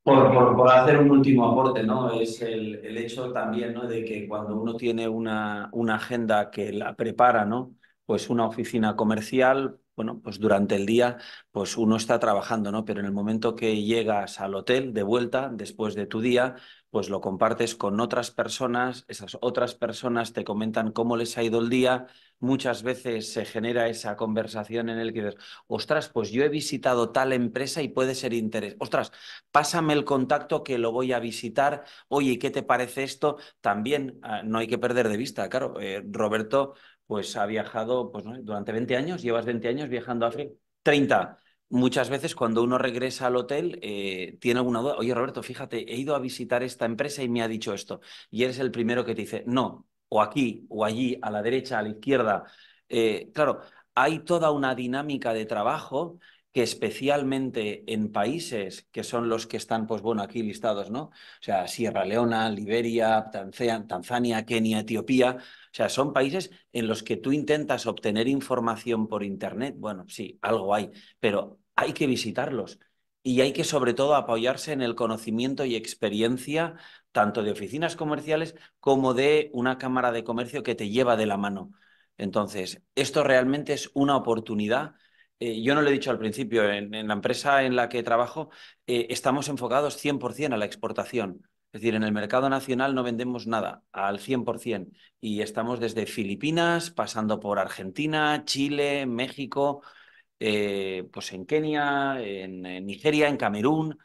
por, por, hacer un último aporte, ¿no? Es el, hecho también, ¿no? De que cuando uno tiene una, una agenda que la prepara, ¿no? Pues una oficina comercial bueno, pues durante el día, pues uno está trabajando, ¿no? Pero en el momento que llegas al hotel de vuelta, después de tu día, pues lo compartes con otras personas, esas otras personas te comentan cómo les ha ido el día, muchas veces se genera esa conversación en el que dices, ostras, pues yo he visitado tal empresa y puede ser interés, ostras, pásame el contacto que lo voy a visitar, oye, ¿qué te parece esto? También ah, no hay que perder de vista, claro, eh, Roberto pues ha viajado pues, durante 20 años, llevas 20 años viajando a África, 30. Muchas veces cuando uno regresa al hotel eh, tiene alguna duda, oye Roberto, fíjate, he ido a visitar esta empresa y me ha dicho esto, y eres el primero que te dice, no, o aquí, o allí, a la derecha, a la izquierda. Eh, claro, hay toda una dinámica de trabajo que especialmente en países que son los que están, pues bueno, aquí listados, ¿no? O sea, Sierra Leona, Liberia, Tanzania, Kenia, Etiopía, o sea, son países en los que tú intentas obtener información por Internet, bueno, sí, algo hay, pero hay que visitarlos y hay que sobre todo apoyarse en el conocimiento y experiencia tanto de oficinas comerciales como de una cámara de comercio que te lleva de la mano. Entonces, esto realmente es una oportunidad eh, yo no lo he dicho al principio, en, la empresa en la que trabajo eh, estamos enfocados 100% a la exportación. Es decir, en el mercado nacional no vendemos nada al 100% y estamos desde Filipinas, pasando por Argentina, Chile, México, eh, pues en Kenia, en, Nigeria, en Camerún.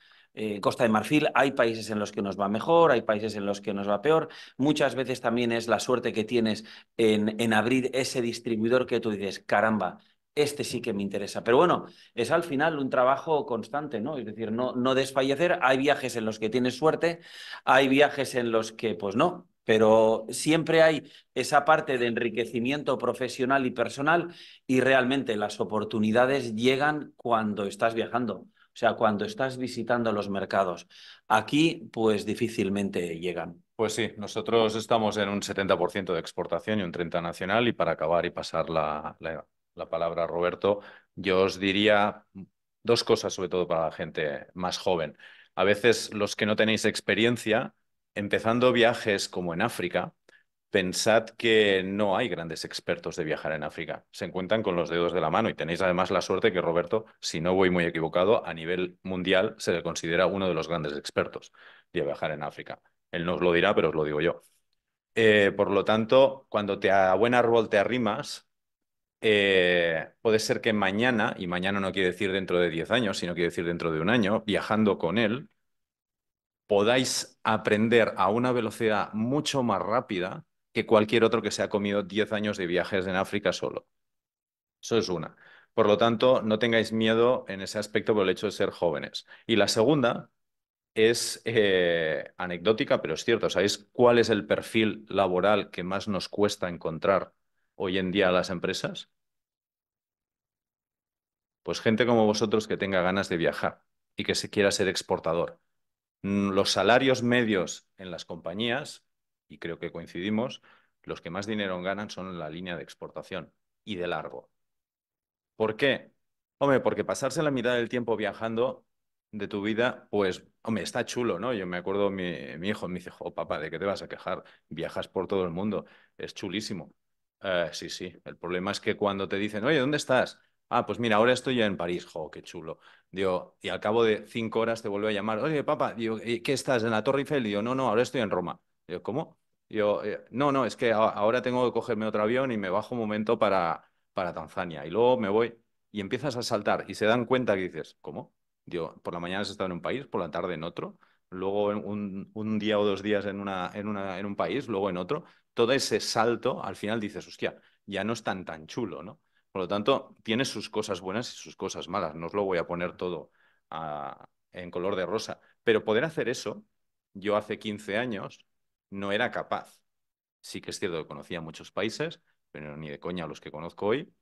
Costa de Marfil, hay países en los que nos va mejor, hay países en los que nos va peor. Muchas veces también es la suerte que tienes en, en abrir ese distribuidor que tú dices, caramba, este sí que me interesa. Pero bueno, es al final un trabajo constante, ¿no? Es decir, no, no desfallecer. Hay viajes en los que tienes suerte, hay viajes en los que pues no, pero siempre hay esa parte de enriquecimiento profesional y personal y realmente las oportunidades llegan cuando estás viajando. O sea, cuando estás visitando los mercados. Aquí, pues difícilmente llegan. Pues sí, nosotros estamos en un 70% de exportación y un 30% nacional y para acabar y pasar la, la la palabra, Roberto, yo os diría dos cosas, sobre todo para la gente más joven. A veces los que no tenéis experiencia, empezando viajes como en África, pensad que no hay grandes expertos de viajar en África. Se encuentran con los dedos de la mano y tenéis además la suerte que Roberto, si no voy muy equivocado, a nivel mundial se le considera uno de los grandes expertos de viajar en África. Él no os lo dirá, pero os lo digo yo. Eh, por lo tanto, cuando te a buen árbol te arrimas, eh, puede ser que mañana, y mañana no quiere decir dentro de 10 años, sino quiere decir dentro de un año, viajando con él, podáis aprender a una velocidad mucho más rápida que cualquier otro que se ha comido 10 años de viajes en África solo. Eso es una. Por lo tanto, no tengáis miedo en ese aspecto por el hecho de ser jóvenes. Y la segunda es eh, anecdótica, pero es cierto. ¿Sabéis cuál es el perfil laboral que más nos cuesta encontrar hoy en día a las empresas? Pues gente como vosotros que tenga ganas de viajar y que se quiera ser exportador. Mm, los salarios medios en las compañías, y creo que coincidimos, los que más dinero ganan son en la línea de exportación y de largo. ¿Por qué? Hombre, porque pasarse la mitad del tiempo viajando de tu vida, pues, hombre, está chulo, ¿no? Yo me acuerdo, mi, mi hijo me dice, oh, papá, ¿de qué te vas a quejar? Viajas por todo el mundo, es chulísimo. Eh, sí, sí. El problema es que cuando te dicen, oye, ¿dónde estás? Ah, pues mira, ahora estoy en París, jo, qué chulo. Digo, y al cabo de cinco horas te vuelve a llamar, oye, papá, digo, ¿qué estás en la Torre Eiffel? Digo, no, no, ahora estoy en Roma. Digo, ¿cómo? Digo, eh, no, no, es que ahora tengo que cogerme otro avión y me bajo un momento para, para Tanzania. Y luego me voy y empiezas a saltar y se dan cuenta que dices, ¿cómo? Digo, por la mañana has estado en un país, por la tarde en otro, luego en un, un, día o dos días en, una, en, una, en un país, luego en otro todo ese salto, al final dices, hostia, ya no es tan tan chulo, ¿no? Por lo tanto, tiene sus cosas buenas y sus cosas malas. No os lo voy a poner todo ah, en color de rosa. Pero poder hacer eso, yo hace 15 años no era capaz. Sí que es cierto que conocía muchos países, pero ni de coña los que conozco hoy,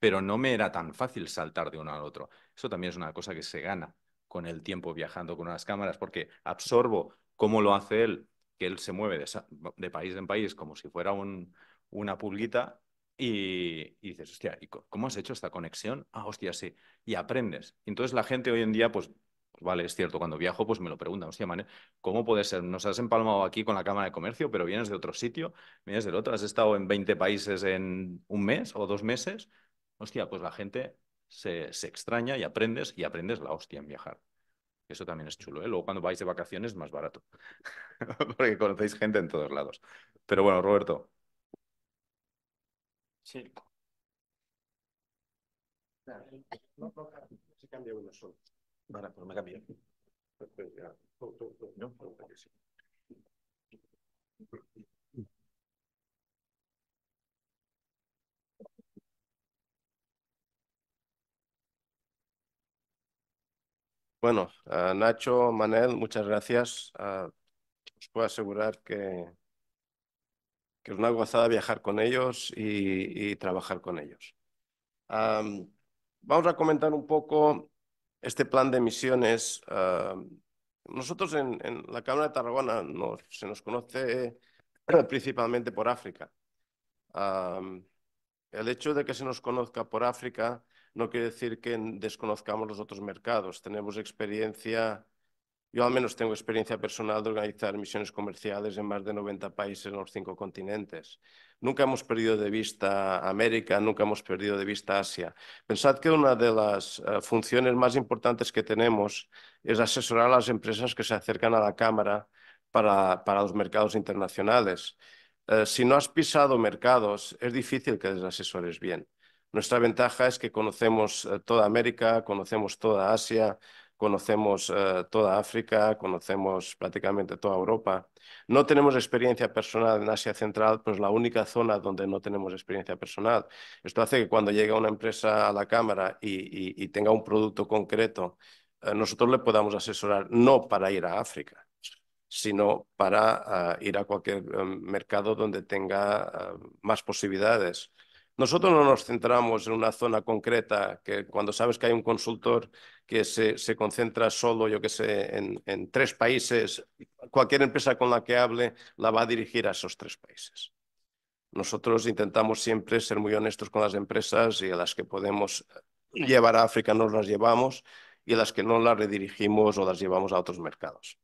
pero no me era tan fácil saltar de uno al otro. Eso también es una cosa que se gana con el tiempo viajando con unas cámaras, porque absorbo cómo lo hace él, que él se mueve de, país en país como si fuera una pulguita y, dices, hostia, ¿y ¿cómo has hecho esta conexión? Ah, hostia, sí. Y aprendes. Entonces la gente hoy en día, pues, pues, vale, es cierto, cuando viajo, pues me lo preguntan, hostia, ¿cómo puede ser? Nos has empalmado aquí con la Cámara de Comercio, pero vienes de otro sitio, vienes del otro, has estado en 20 países en un mes o dos meses. Hostia, pues la gente se, se extraña y aprendes y aprendes la hostia en viajar. Eso también es chulo. ¿eh? Luego cuando vais de vacaciones, es más barato. Porque conocéis gente en todos lados. Pero bueno, Roberto. Sí. Se cambia uno solo. Vale, pues me cambio. Pues no, Bueno, Nacho, Manel, muchas gracias. Ah, os puedo asegurar que, que, es una gozada viajar con ellos y, trabajar con ellos. vamos a comentar un poco este plan de misiones. nosotros en, la Cámara de Tarragona se nos conoce principalmente por África. el hecho de que se nos conozca por África no quiere decir que desconozcamos los otros mercados. Tenemos experiencia, yo al menos tengo experiencia personal de organizar misiones comerciales en más de 90 países en los cinco continentes. Nunca hemos perdido de vista América, nunca hemos perdido de vista Asia. Pensad que una de las eh, funciones más importantes que tenemos es asesorar a las empresas que se acercan a la Cámara para, los mercados internacionales. Eh, si no has pisado mercados, es difícil que les asesores bien. Nuestra ventaja es que conocemos eh, toda América, conocemos toda Asia, conocemos eh, toda África, conocemos prácticamente toda Europa. No tenemos experiencia personal en Asia Central, pues la única zona donde no tenemos experiencia personal. Esto hace que cuando llega una empresa a la Cámara y, tenga un producto concreto, eh, nosotros le podamos asesorar no para ir a África, sino para ah, ir a cualquier em, mercado donde tenga ah, más posibilidades nosotros no nos centramos en una zona concreta, que cuando sabes que hay un consultor que se, concentra solo, yo que sé, en, en, tres países, cualquier empresa con la que hable la va a dirigir a esos tres países. Nosotros intentamos siempre ser muy honestos con las empresas y a las que podemos llevar a África nos las llevamos y a las que no las redirigimos o las llevamos a otros mercados.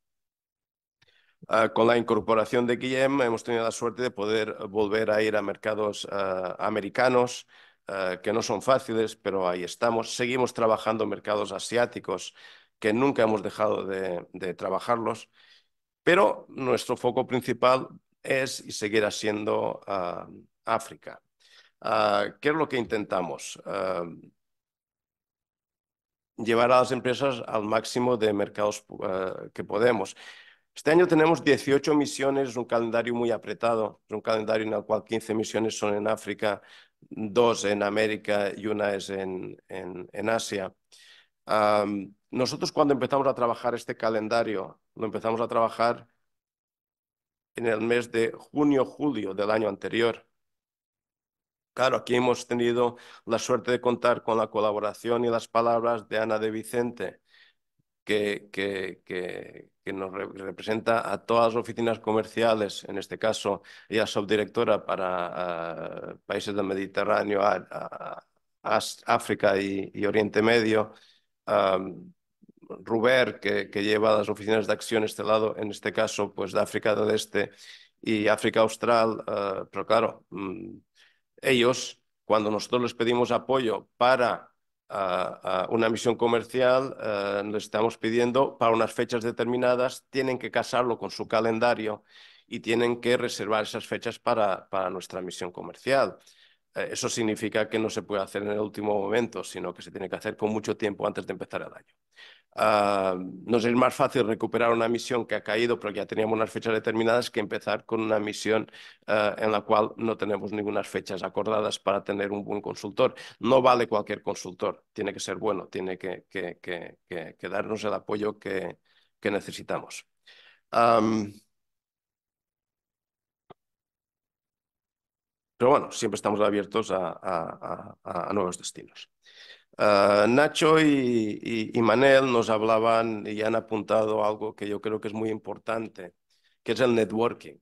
Ah, con la incorporación de Guillem hemos tenido la suerte de poder volver a ir a mercados ah, americanos, ah, que no son fáciles, pero ahí estamos. Seguimos trabajando en mercados asiáticos, que nunca hemos dejado de, de trabajarlos, pero nuestro foco principal es y seguirá siendo África. ¿Qué es lo que intentamos? llevar a las empresas al máximo de mercados que podemos. Este año tenemos 18 misiones, es un calendario muy apretado, es un calendario en el cual 15 misiones son en África, dos en América y una es en, Asia. nosotros cuando empezamos a trabajar este calendario, lo empezamos a trabajar en el mes de junio-julio del año anterior. Claro, aquí hemos tenido la suerte de contar con la colaboración y las palabras de Ana de Vicente, que, que, que, que nos representa a todas las oficinas comerciales, en este caso, ella subdirectora para eh, países del Mediterráneo, a, África y, Oriente Medio. Um, Ruber, que, que, lleva las oficinas de acción este lado, en este caso, pues de África del Este y África Austral, eh, pero claro, mm, ellos, cuando nosotros les pedimos apoyo para a, una misión comercial, les eh, le estamos pidiendo para unas fechas determinadas, tienen que casarlo con su calendario y tienen que reservar esas fechas para, nuestra misión comercial. Eh, eso significa que no se puede hacer en el último momento, sino que se tiene que hacer con mucho tiempo antes de empezar el año. Ah, nos es más fácil recuperar una misión que ha caído, pero ya teníamos unas fechas determinadas, que empezar con una misión ah, en la cual no tenemos ninguna fechas acordadas para tener un buen consultor. No vale cualquier consultor, tiene que ser bueno, tiene que, que, que, darnos el apoyo que, necesitamos. pero bueno, siempre estamos abiertos a, a, a nuevos destinos. Ah, Nacho y, Manel nos hablaban y han apuntado algo que yo creo que es muy importante, que es el networking.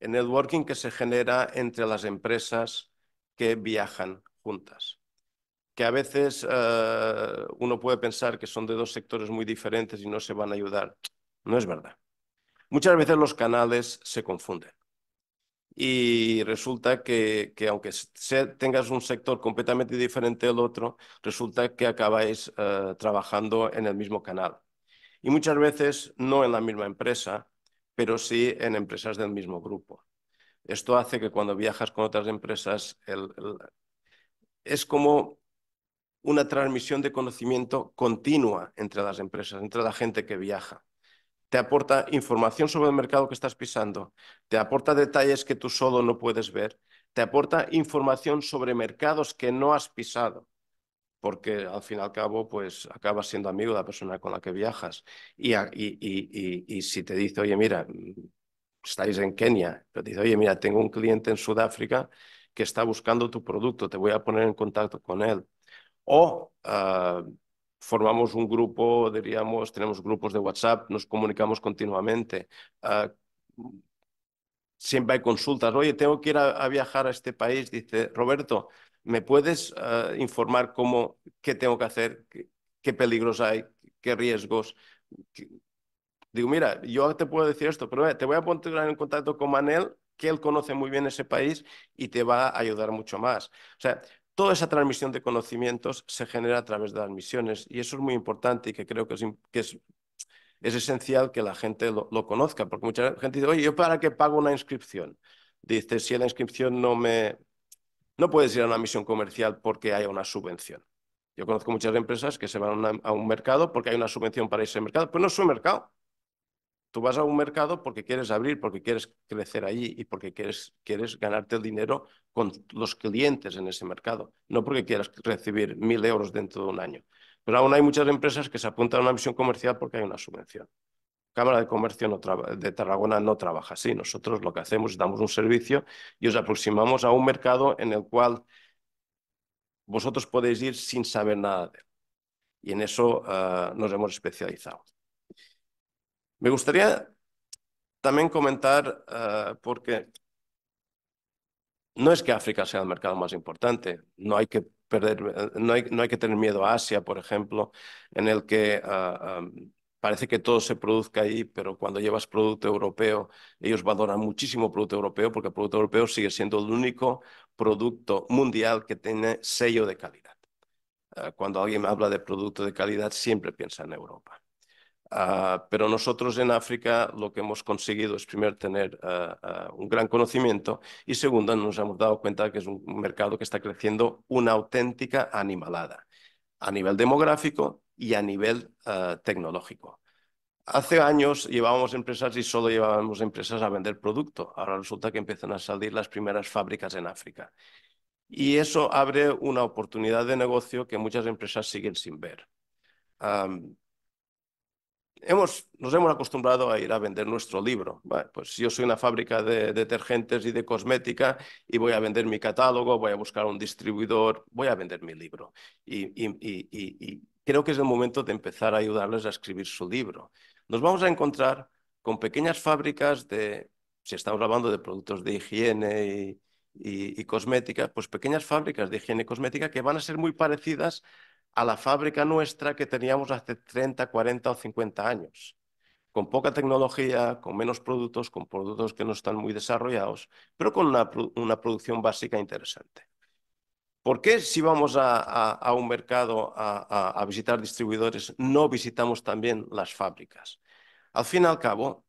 El networking que se genera entre las empresas que viajan juntas. Que a veces ah, uno puede pensar que son de dos sectores muy diferentes y no se van a ayudar. No es verdad. Muchas veces los canales se confunden y resulta que, aunque tengas un sector completamente diferente del otro, resulta que acabáis eh, trabajando en el mismo canal. Y muchas veces no en la misma empresa, pero sí en empresas del mismo grupo. Esto hace que cuando viajas con otras empresas es como una transmisión de conocimiento continua entre las empresas, entre la gente que viaja te aporta información sobre el mercado que estás pisando, te aporta detalles que tú solo no puedes ver, te aporta información sobre mercados que no has pisado, porque al fin y al cabo, pues acabas siendo amigo de la persona con la que viajas. Y, si te dice, oye, mira, estáis en Kenia, pero te dice, oye, mira, tengo un cliente en Sudáfrica que está buscando tu producto, te voy a poner en contacto con él. O ah, formamos un grupo, diríamos, tenemos grupos de WhatsApp, nos comunicamos continuamente. Ah, siempre hay consultas. Oye, tengo que ir a, viajar a este país. Dice, Roberto, ¿me puedes ah, informar cómo, qué tengo que hacer, qué, peligros hay, qué riesgos? Digo, mira, yo te puedo decir esto, pero te voy a poner en contacto con Manel, que él conoce muy bien ese país y te va a ayudar mucho más. O sea, toda esa transmisión de conocimientos se genera a través de las misiones y eso es muy importante y que creo que es, es, esencial que la gente lo, conozca, porque mucha gente dice, oye, ¿yo para qué pago una inscripción? Dice, si la inscripción no me... No puedes ir a una misión comercial porque hay una subvención. Yo conozco muchas empresas que se van a, un mercado porque hay una subvención para ese mercado, pues no es su mercado. Tú vas a un mercado porque quieres abrir, porque quieres crecer allí y porque quieres, ganarte el dinero con los clientes en ese mercado, no porque quieras recibir mil euros dentro de un año. Pero aún hay muchas empresas que se apuntan a una misión comercial porque hay una subvención. Cámara de Comercio de Tarragona no trabaja así. Nosotros lo que hacemos es damos un servicio y os aproximamos a un mercado en el cual vosotros podéis ir sin saber nada de él. Y en eso ah, nos hemos especializado. Me gustaría también comentar, eh, porque no es que África sea el mercado más importante, no hay que perder, eh, no hay, que tener miedo a Asia, por ejemplo, en el que eh, em, parece que todo se produzca ahí, pero cuando llevas producto europeo, ellos valoran muchísimo producto europeo porque el producto europeo sigue siendo el único producto mundial que tiene sello de calidad. cuando alguien habla de producto de calidad, siempre piensa en Europa. Ah, pero nosotros en África lo que hemos conseguido es primero tener ah, ah, un gran conocimiento y segundo nos hemos dado cuenta que es un mercado que está creciendo una auténtica animalada a nivel demográfico y a nivel tecnológico. Hace años llevábamos empresas y solo llevábamos empresas a vender producto. Ahora resulta que empiezan a salir las primeras fábricas en África. Y eso abre una oportunidad de negocio que muchas empresas siguen sin ver hemos, nos hemos acostumbrado a ir a vender nuestro libro. Vale, pues yo soy una fábrica de detergentes y de cosmética y voy a vender mi catálogo, voy a buscar un distribuidor, voy a vender mi libro. Y, creo que es el momento de empezar a ayudarles a escribir su libro. Nos vamos a encontrar con pequeñas fábricas de, si estamos hablando de productos de higiene y, cosmética, pues pequeñas fábricas de higiene y cosmética que van a ser muy parecidas a la fábrica nuestra que teníamos hace 30, 40 o 50 años, con poca tecnología, con menos productos, con productos que no están muy desarrollados, pero con una, producción básica interesante. ¿Por qué si vamos a, un mercado a, a, visitar distribuidores no visitamos también las fábricas? Al fin y al cabo,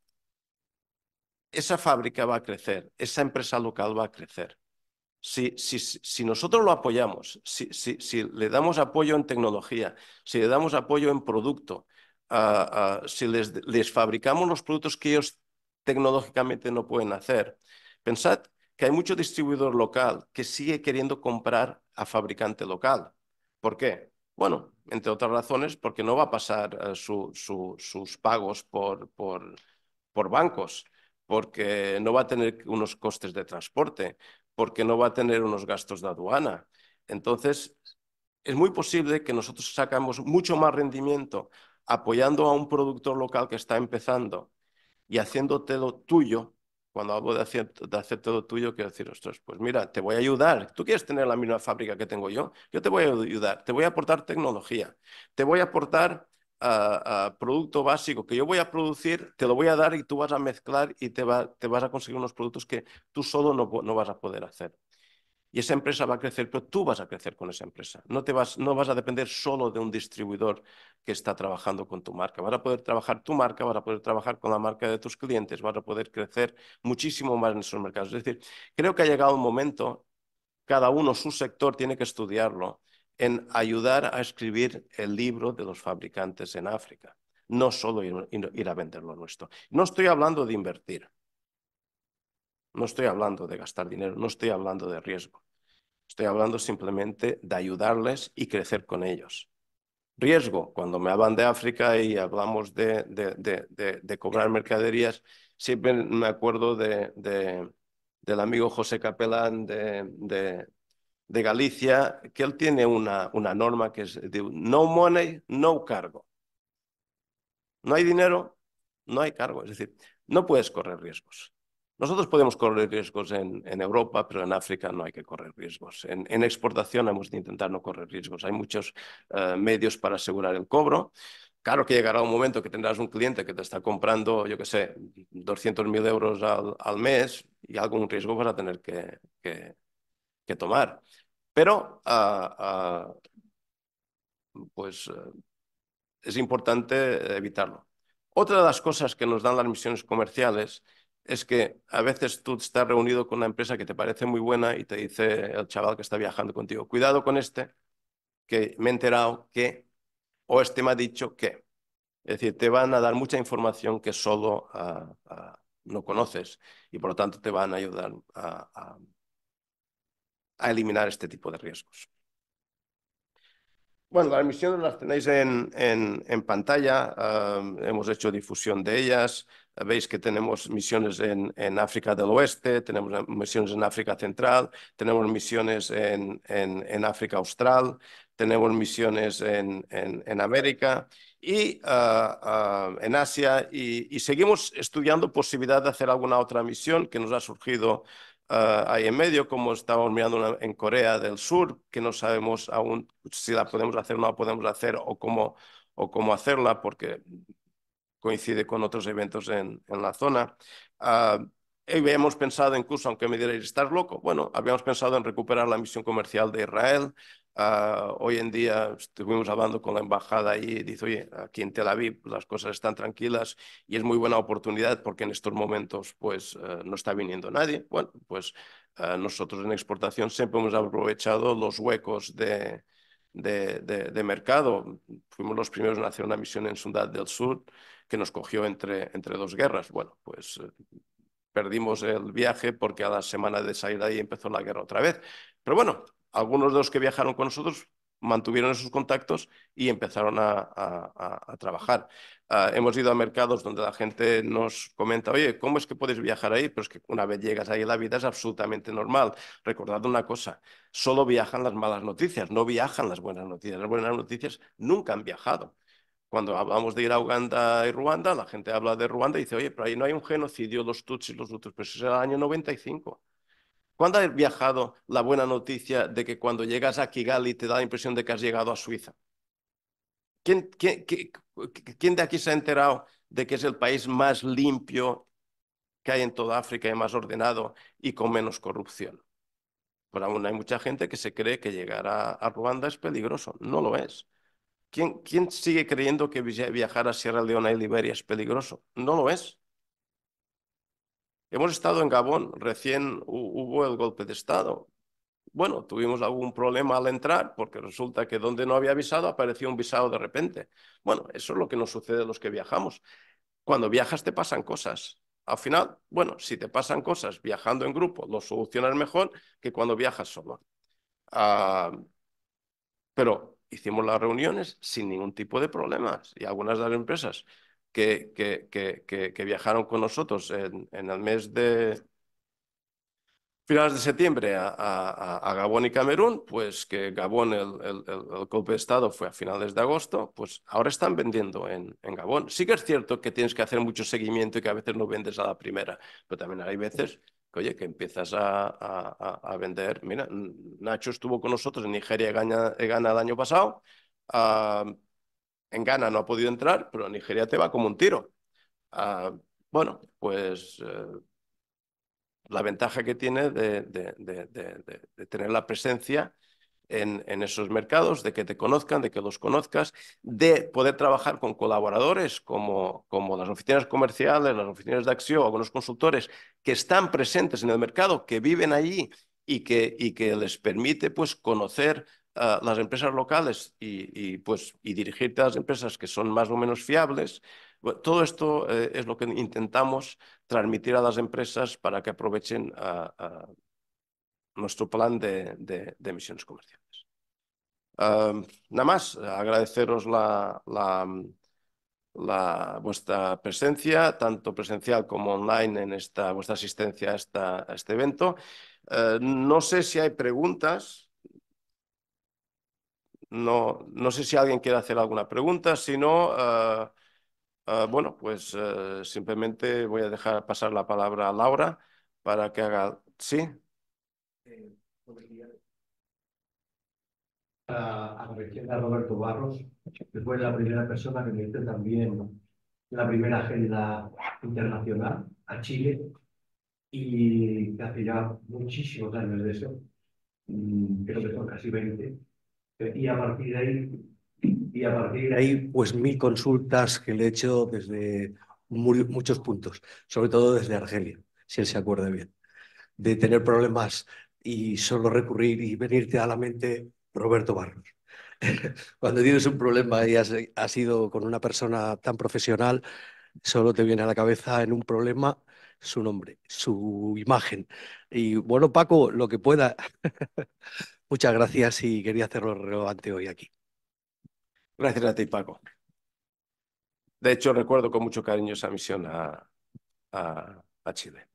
esa fábrica va a crecer, esa empresa local va a crecer. Si, nosotros lo apoyamos, si, le damos apoyo en tecnología, si le damos apoyo en producto, si les, fabricamos los productos que ellos tecnológicamente no pueden hacer, pensad que hay mucho distribuidor local que sigue queriendo comprar a fabricante local. ¿Por qué? Bueno, entre otras razones, porque no va a pasar eh, sus pagos por bancos porque no va a tener unos costes de transporte, porque no va a tener unos gastos de aduana. Entonces, es muy posible que nosotros sacamos mucho más rendimiento apoyando a un productor local que está empezando y haciéndote lo tuyo. Cuando hablo de, hacer, todo tuyo, quiero decir, ostras, pues mira, te voy a ayudar. Tú quieres tener la misma fábrica que tengo yo, yo te voy a ayudar, te voy a aportar tecnología, te voy a aportar a producto básico que yo voy a producir, te lo voy a dar y tú vas a mezclar y te, vas a conseguir unos productos que tú solo no, vas a poder hacer. Y esa empresa va a crecer, pero tú vas a crecer con esa empresa. No, te vas, no vas a depender solo de un distribuidor que está trabajando con tu marca. Vas a poder trabajar tu marca, vas a poder trabajar con la marca de tus clientes, vas a poder crecer muchísimo más en esos mercados. Es decir, creo que ha llegado un momento, cada uno su sector tiene que estudiarlo en ayudar a escribir el libro de los fabricantes en África, no solo ir, a vender lo nuestro. No estoy hablando de invertir, no estoy hablando de gastar dinero, no estoy hablando de riesgo, estoy hablando simplemente de ayudarles y crecer con ellos. Riesgo, cuando me hablan de África y hablamos de, de, cobrar mercaderías, siempre me acuerdo de, del amigo José Capelán de, de Galicia, que él tiene una, una norma que es de no money, no cargo. No hay dinero, no hay cargo. Es decir, no puedes correr riesgos. Nosotros podemos correr riesgos en, Europa, pero en África no hay que correr riesgos. En, exportación hemos de intentar no correr riesgos. Hay muchos eh, medios para asegurar el cobro. Claro que llegará un momento que tendrás un cliente que te está comprando, yo qué sé, 200.000 euros al, mes y algún riesgo vas a tener que, que tomar. Pero ah, ah, pues, eh, es importante evitarlo. Otra de las cosas que nos dan las misiones comerciales es que a veces tú estás reunido con una empresa que te parece muy buena y te dice el chaval que está viajando contigo, cuidado con este, que me he enterado que, o este me ha dicho que. Es decir, te van a dar mucha información que solo ah, no conoces y por lo tanto te van a ayudar a a eliminar este tipo de riesgos. Bueno, las misiones las tenéis en, pantalla, hemos hecho difusión de ellas, veis que tenemos misiones en, África del Oeste, tenemos misiones en África Central, tenemos misiones en, África Austral, tenemos misiones en, América y ah, ah, en Asia y, y, seguimos estudiando posibilidad de hacer alguna otra misión que nos ha surgido Ah, ahí en medio, como estábamos mirando en Corea del Sur, que no sabemos aún si la podemos hacer o no la podemos hacer o cómo, o cómo hacerla, porque coincide con otros eventos en, la zona. Y ah, habíamos pensado incluso, aunque me diréis, ¿estás loco? Bueno, habíamos pensado en recuperar la misión comercial de Israel, Ah, hoy en día estuvimos hablando con la embajada y dice, oye, aquí en Tel Aviv las cosas están tranquilas y es muy buena oportunidad porque en estos momentos pues eh, no está viniendo nadie. Bueno, pues eh, nosotros en exportación siempre hemos aprovechado los huecos de, mercado. Fuimos los primeros en hacer una misión en Sundad del Sur que nos cogió entre, entre dos guerras. Bueno, pues eh, perdimos el viaje porque a la semana de salir ahí empezó la guerra otra vez. Pero bueno, algunos de los que viajaron con nosotros mantuvieron esos contactos y empezaron a, trabajar. Ah, hemos ido a mercados donde la gente nos comenta, oye, ¿cómo es que puedes viajar ahí? Pero es que una vez llegas ahí la vida es absolutamente normal. Recordad una cosa, solo viajan las malas noticias, no viajan las buenas noticias. Las buenas noticias nunca han viajado. Cuando hablamos de ir a Uganda y Ruanda, la gente habla de Ruanda y dice, oye, pero ahí no hay un genocidio, los tutsis, los lutos, pero eso es el año 95. ¿Cuándo has viajado la buena noticia de que cuando llegas a Kigali te da la impresión de que has llegado a Suiza? ¿Quién, de aquí se ha enterado de que es el país más limpio que hay en toda África y más ordenado y con menos corrupción? Pero pues aún hay mucha gente que se cree que llegar a, Ruanda es peligroso. No lo es. ¿Quién, ¿Quién sigue creyendo que viajar a Sierra Leona y Liberia es peligroso? No lo es. Hemos estado en Gabón, recién hubo el golpe de Estado. Bueno, tuvimos algún problema al entrar porque resulta que donde no había visado apareció un visado de repente. Bueno, eso es lo que nos sucede a los que viajamos. Cuando viajas te pasan cosas. Al final, bueno, si te pasan cosas viajando en grupo, lo solucionas mejor que cuando viajas solo. Ah, pero hicimos las reuniones sin ningún tipo de problemas y algunas de las empresas que, que, viajaron con nosotros en, el mes de finales de septiembre a, Gabón y Camerún, pues que Gabón, el, golpe de Estado fue a finales de agosto, pues ahora están vendiendo en, Gabón. Sí que es cierto que tienes que hacer mucho seguimiento y que a veces no vendes a la primera, pero también hay veces oye, que empiezas a, vender. Mira, Nacho estuvo con nosotros en Nigeria y gana, el año pasado. En Ghana no ha podido entrar, pero Nigeria te va como un tiro. Ah, bueno, pues eh, la ventaja que tiene de, tener la presencia en, esos mercados, de que te conozcan, de que los conozcas, de poder trabajar con colaboradores como, como las oficinas comerciales, las oficinas de acción, algunos consultores que están presentes en el mercado, que viven allí y que, y que les permite pues, conocer las empresas locales y, y, pues, y dirigirte a las empresas que son más o menos fiables. todo esto eh, es lo que intentamos transmitir a las empresas para que aprovechen nuestro plan de, emisiones comerciales. nada más, agradeceros la, la, vuestra presencia, tanto presencial como online, en esta, vuestra asistencia a, este evento. Eh, no sé si hay preguntas. No, no sé si alguien quiere hacer alguna pregunta, si no, eh, eh, bueno, pues eh, simplemente voy a dejar pasar la palabra a Laura para que haga... ¿Sí? A, a Roberto Barros, que fue la primera persona que me hizo también la primera agenda internacional a Chile y hace ya muchísimos años de eso, mm, creo que son casi 20, y a partir de ahí, y a partir de ahí pues mil consultas que le he hecho desde muchos puntos, sobre todo desde Argelia, si él se acuerda bien, de tener problemas y solo recurrir y venirte a la mente Roberto Barros. Cuando tienes un problema y has, has ido con una persona tan profesional, solo te viene a la cabeza en un problema su nombre, su imagen. Y bueno, Paco, lo que pueda. Muchas gracias y quería hacerlo relevante hoy aquí. Gracias a ti, Paco. De hecho, recuerdo con mucho cariño esa misión a, Chile.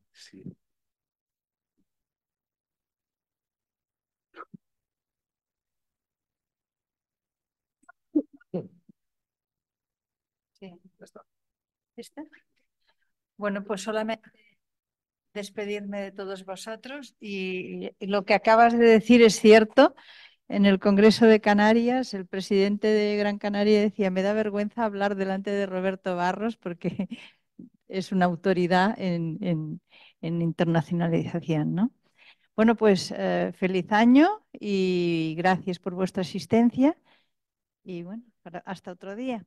Bueno, pues solamente despedirme de todos vosotros y, lo que acabas de decir es cierto. En el Congreso de Canarias, el presidente de Gran Canaria decía, me da vergüenza hablar delante de Roberto Barros porque es una autoridad en, internacionalización. Bueno, pues eh, feliz año y gracias por vuestra asistencia y bueno, hasta otro día.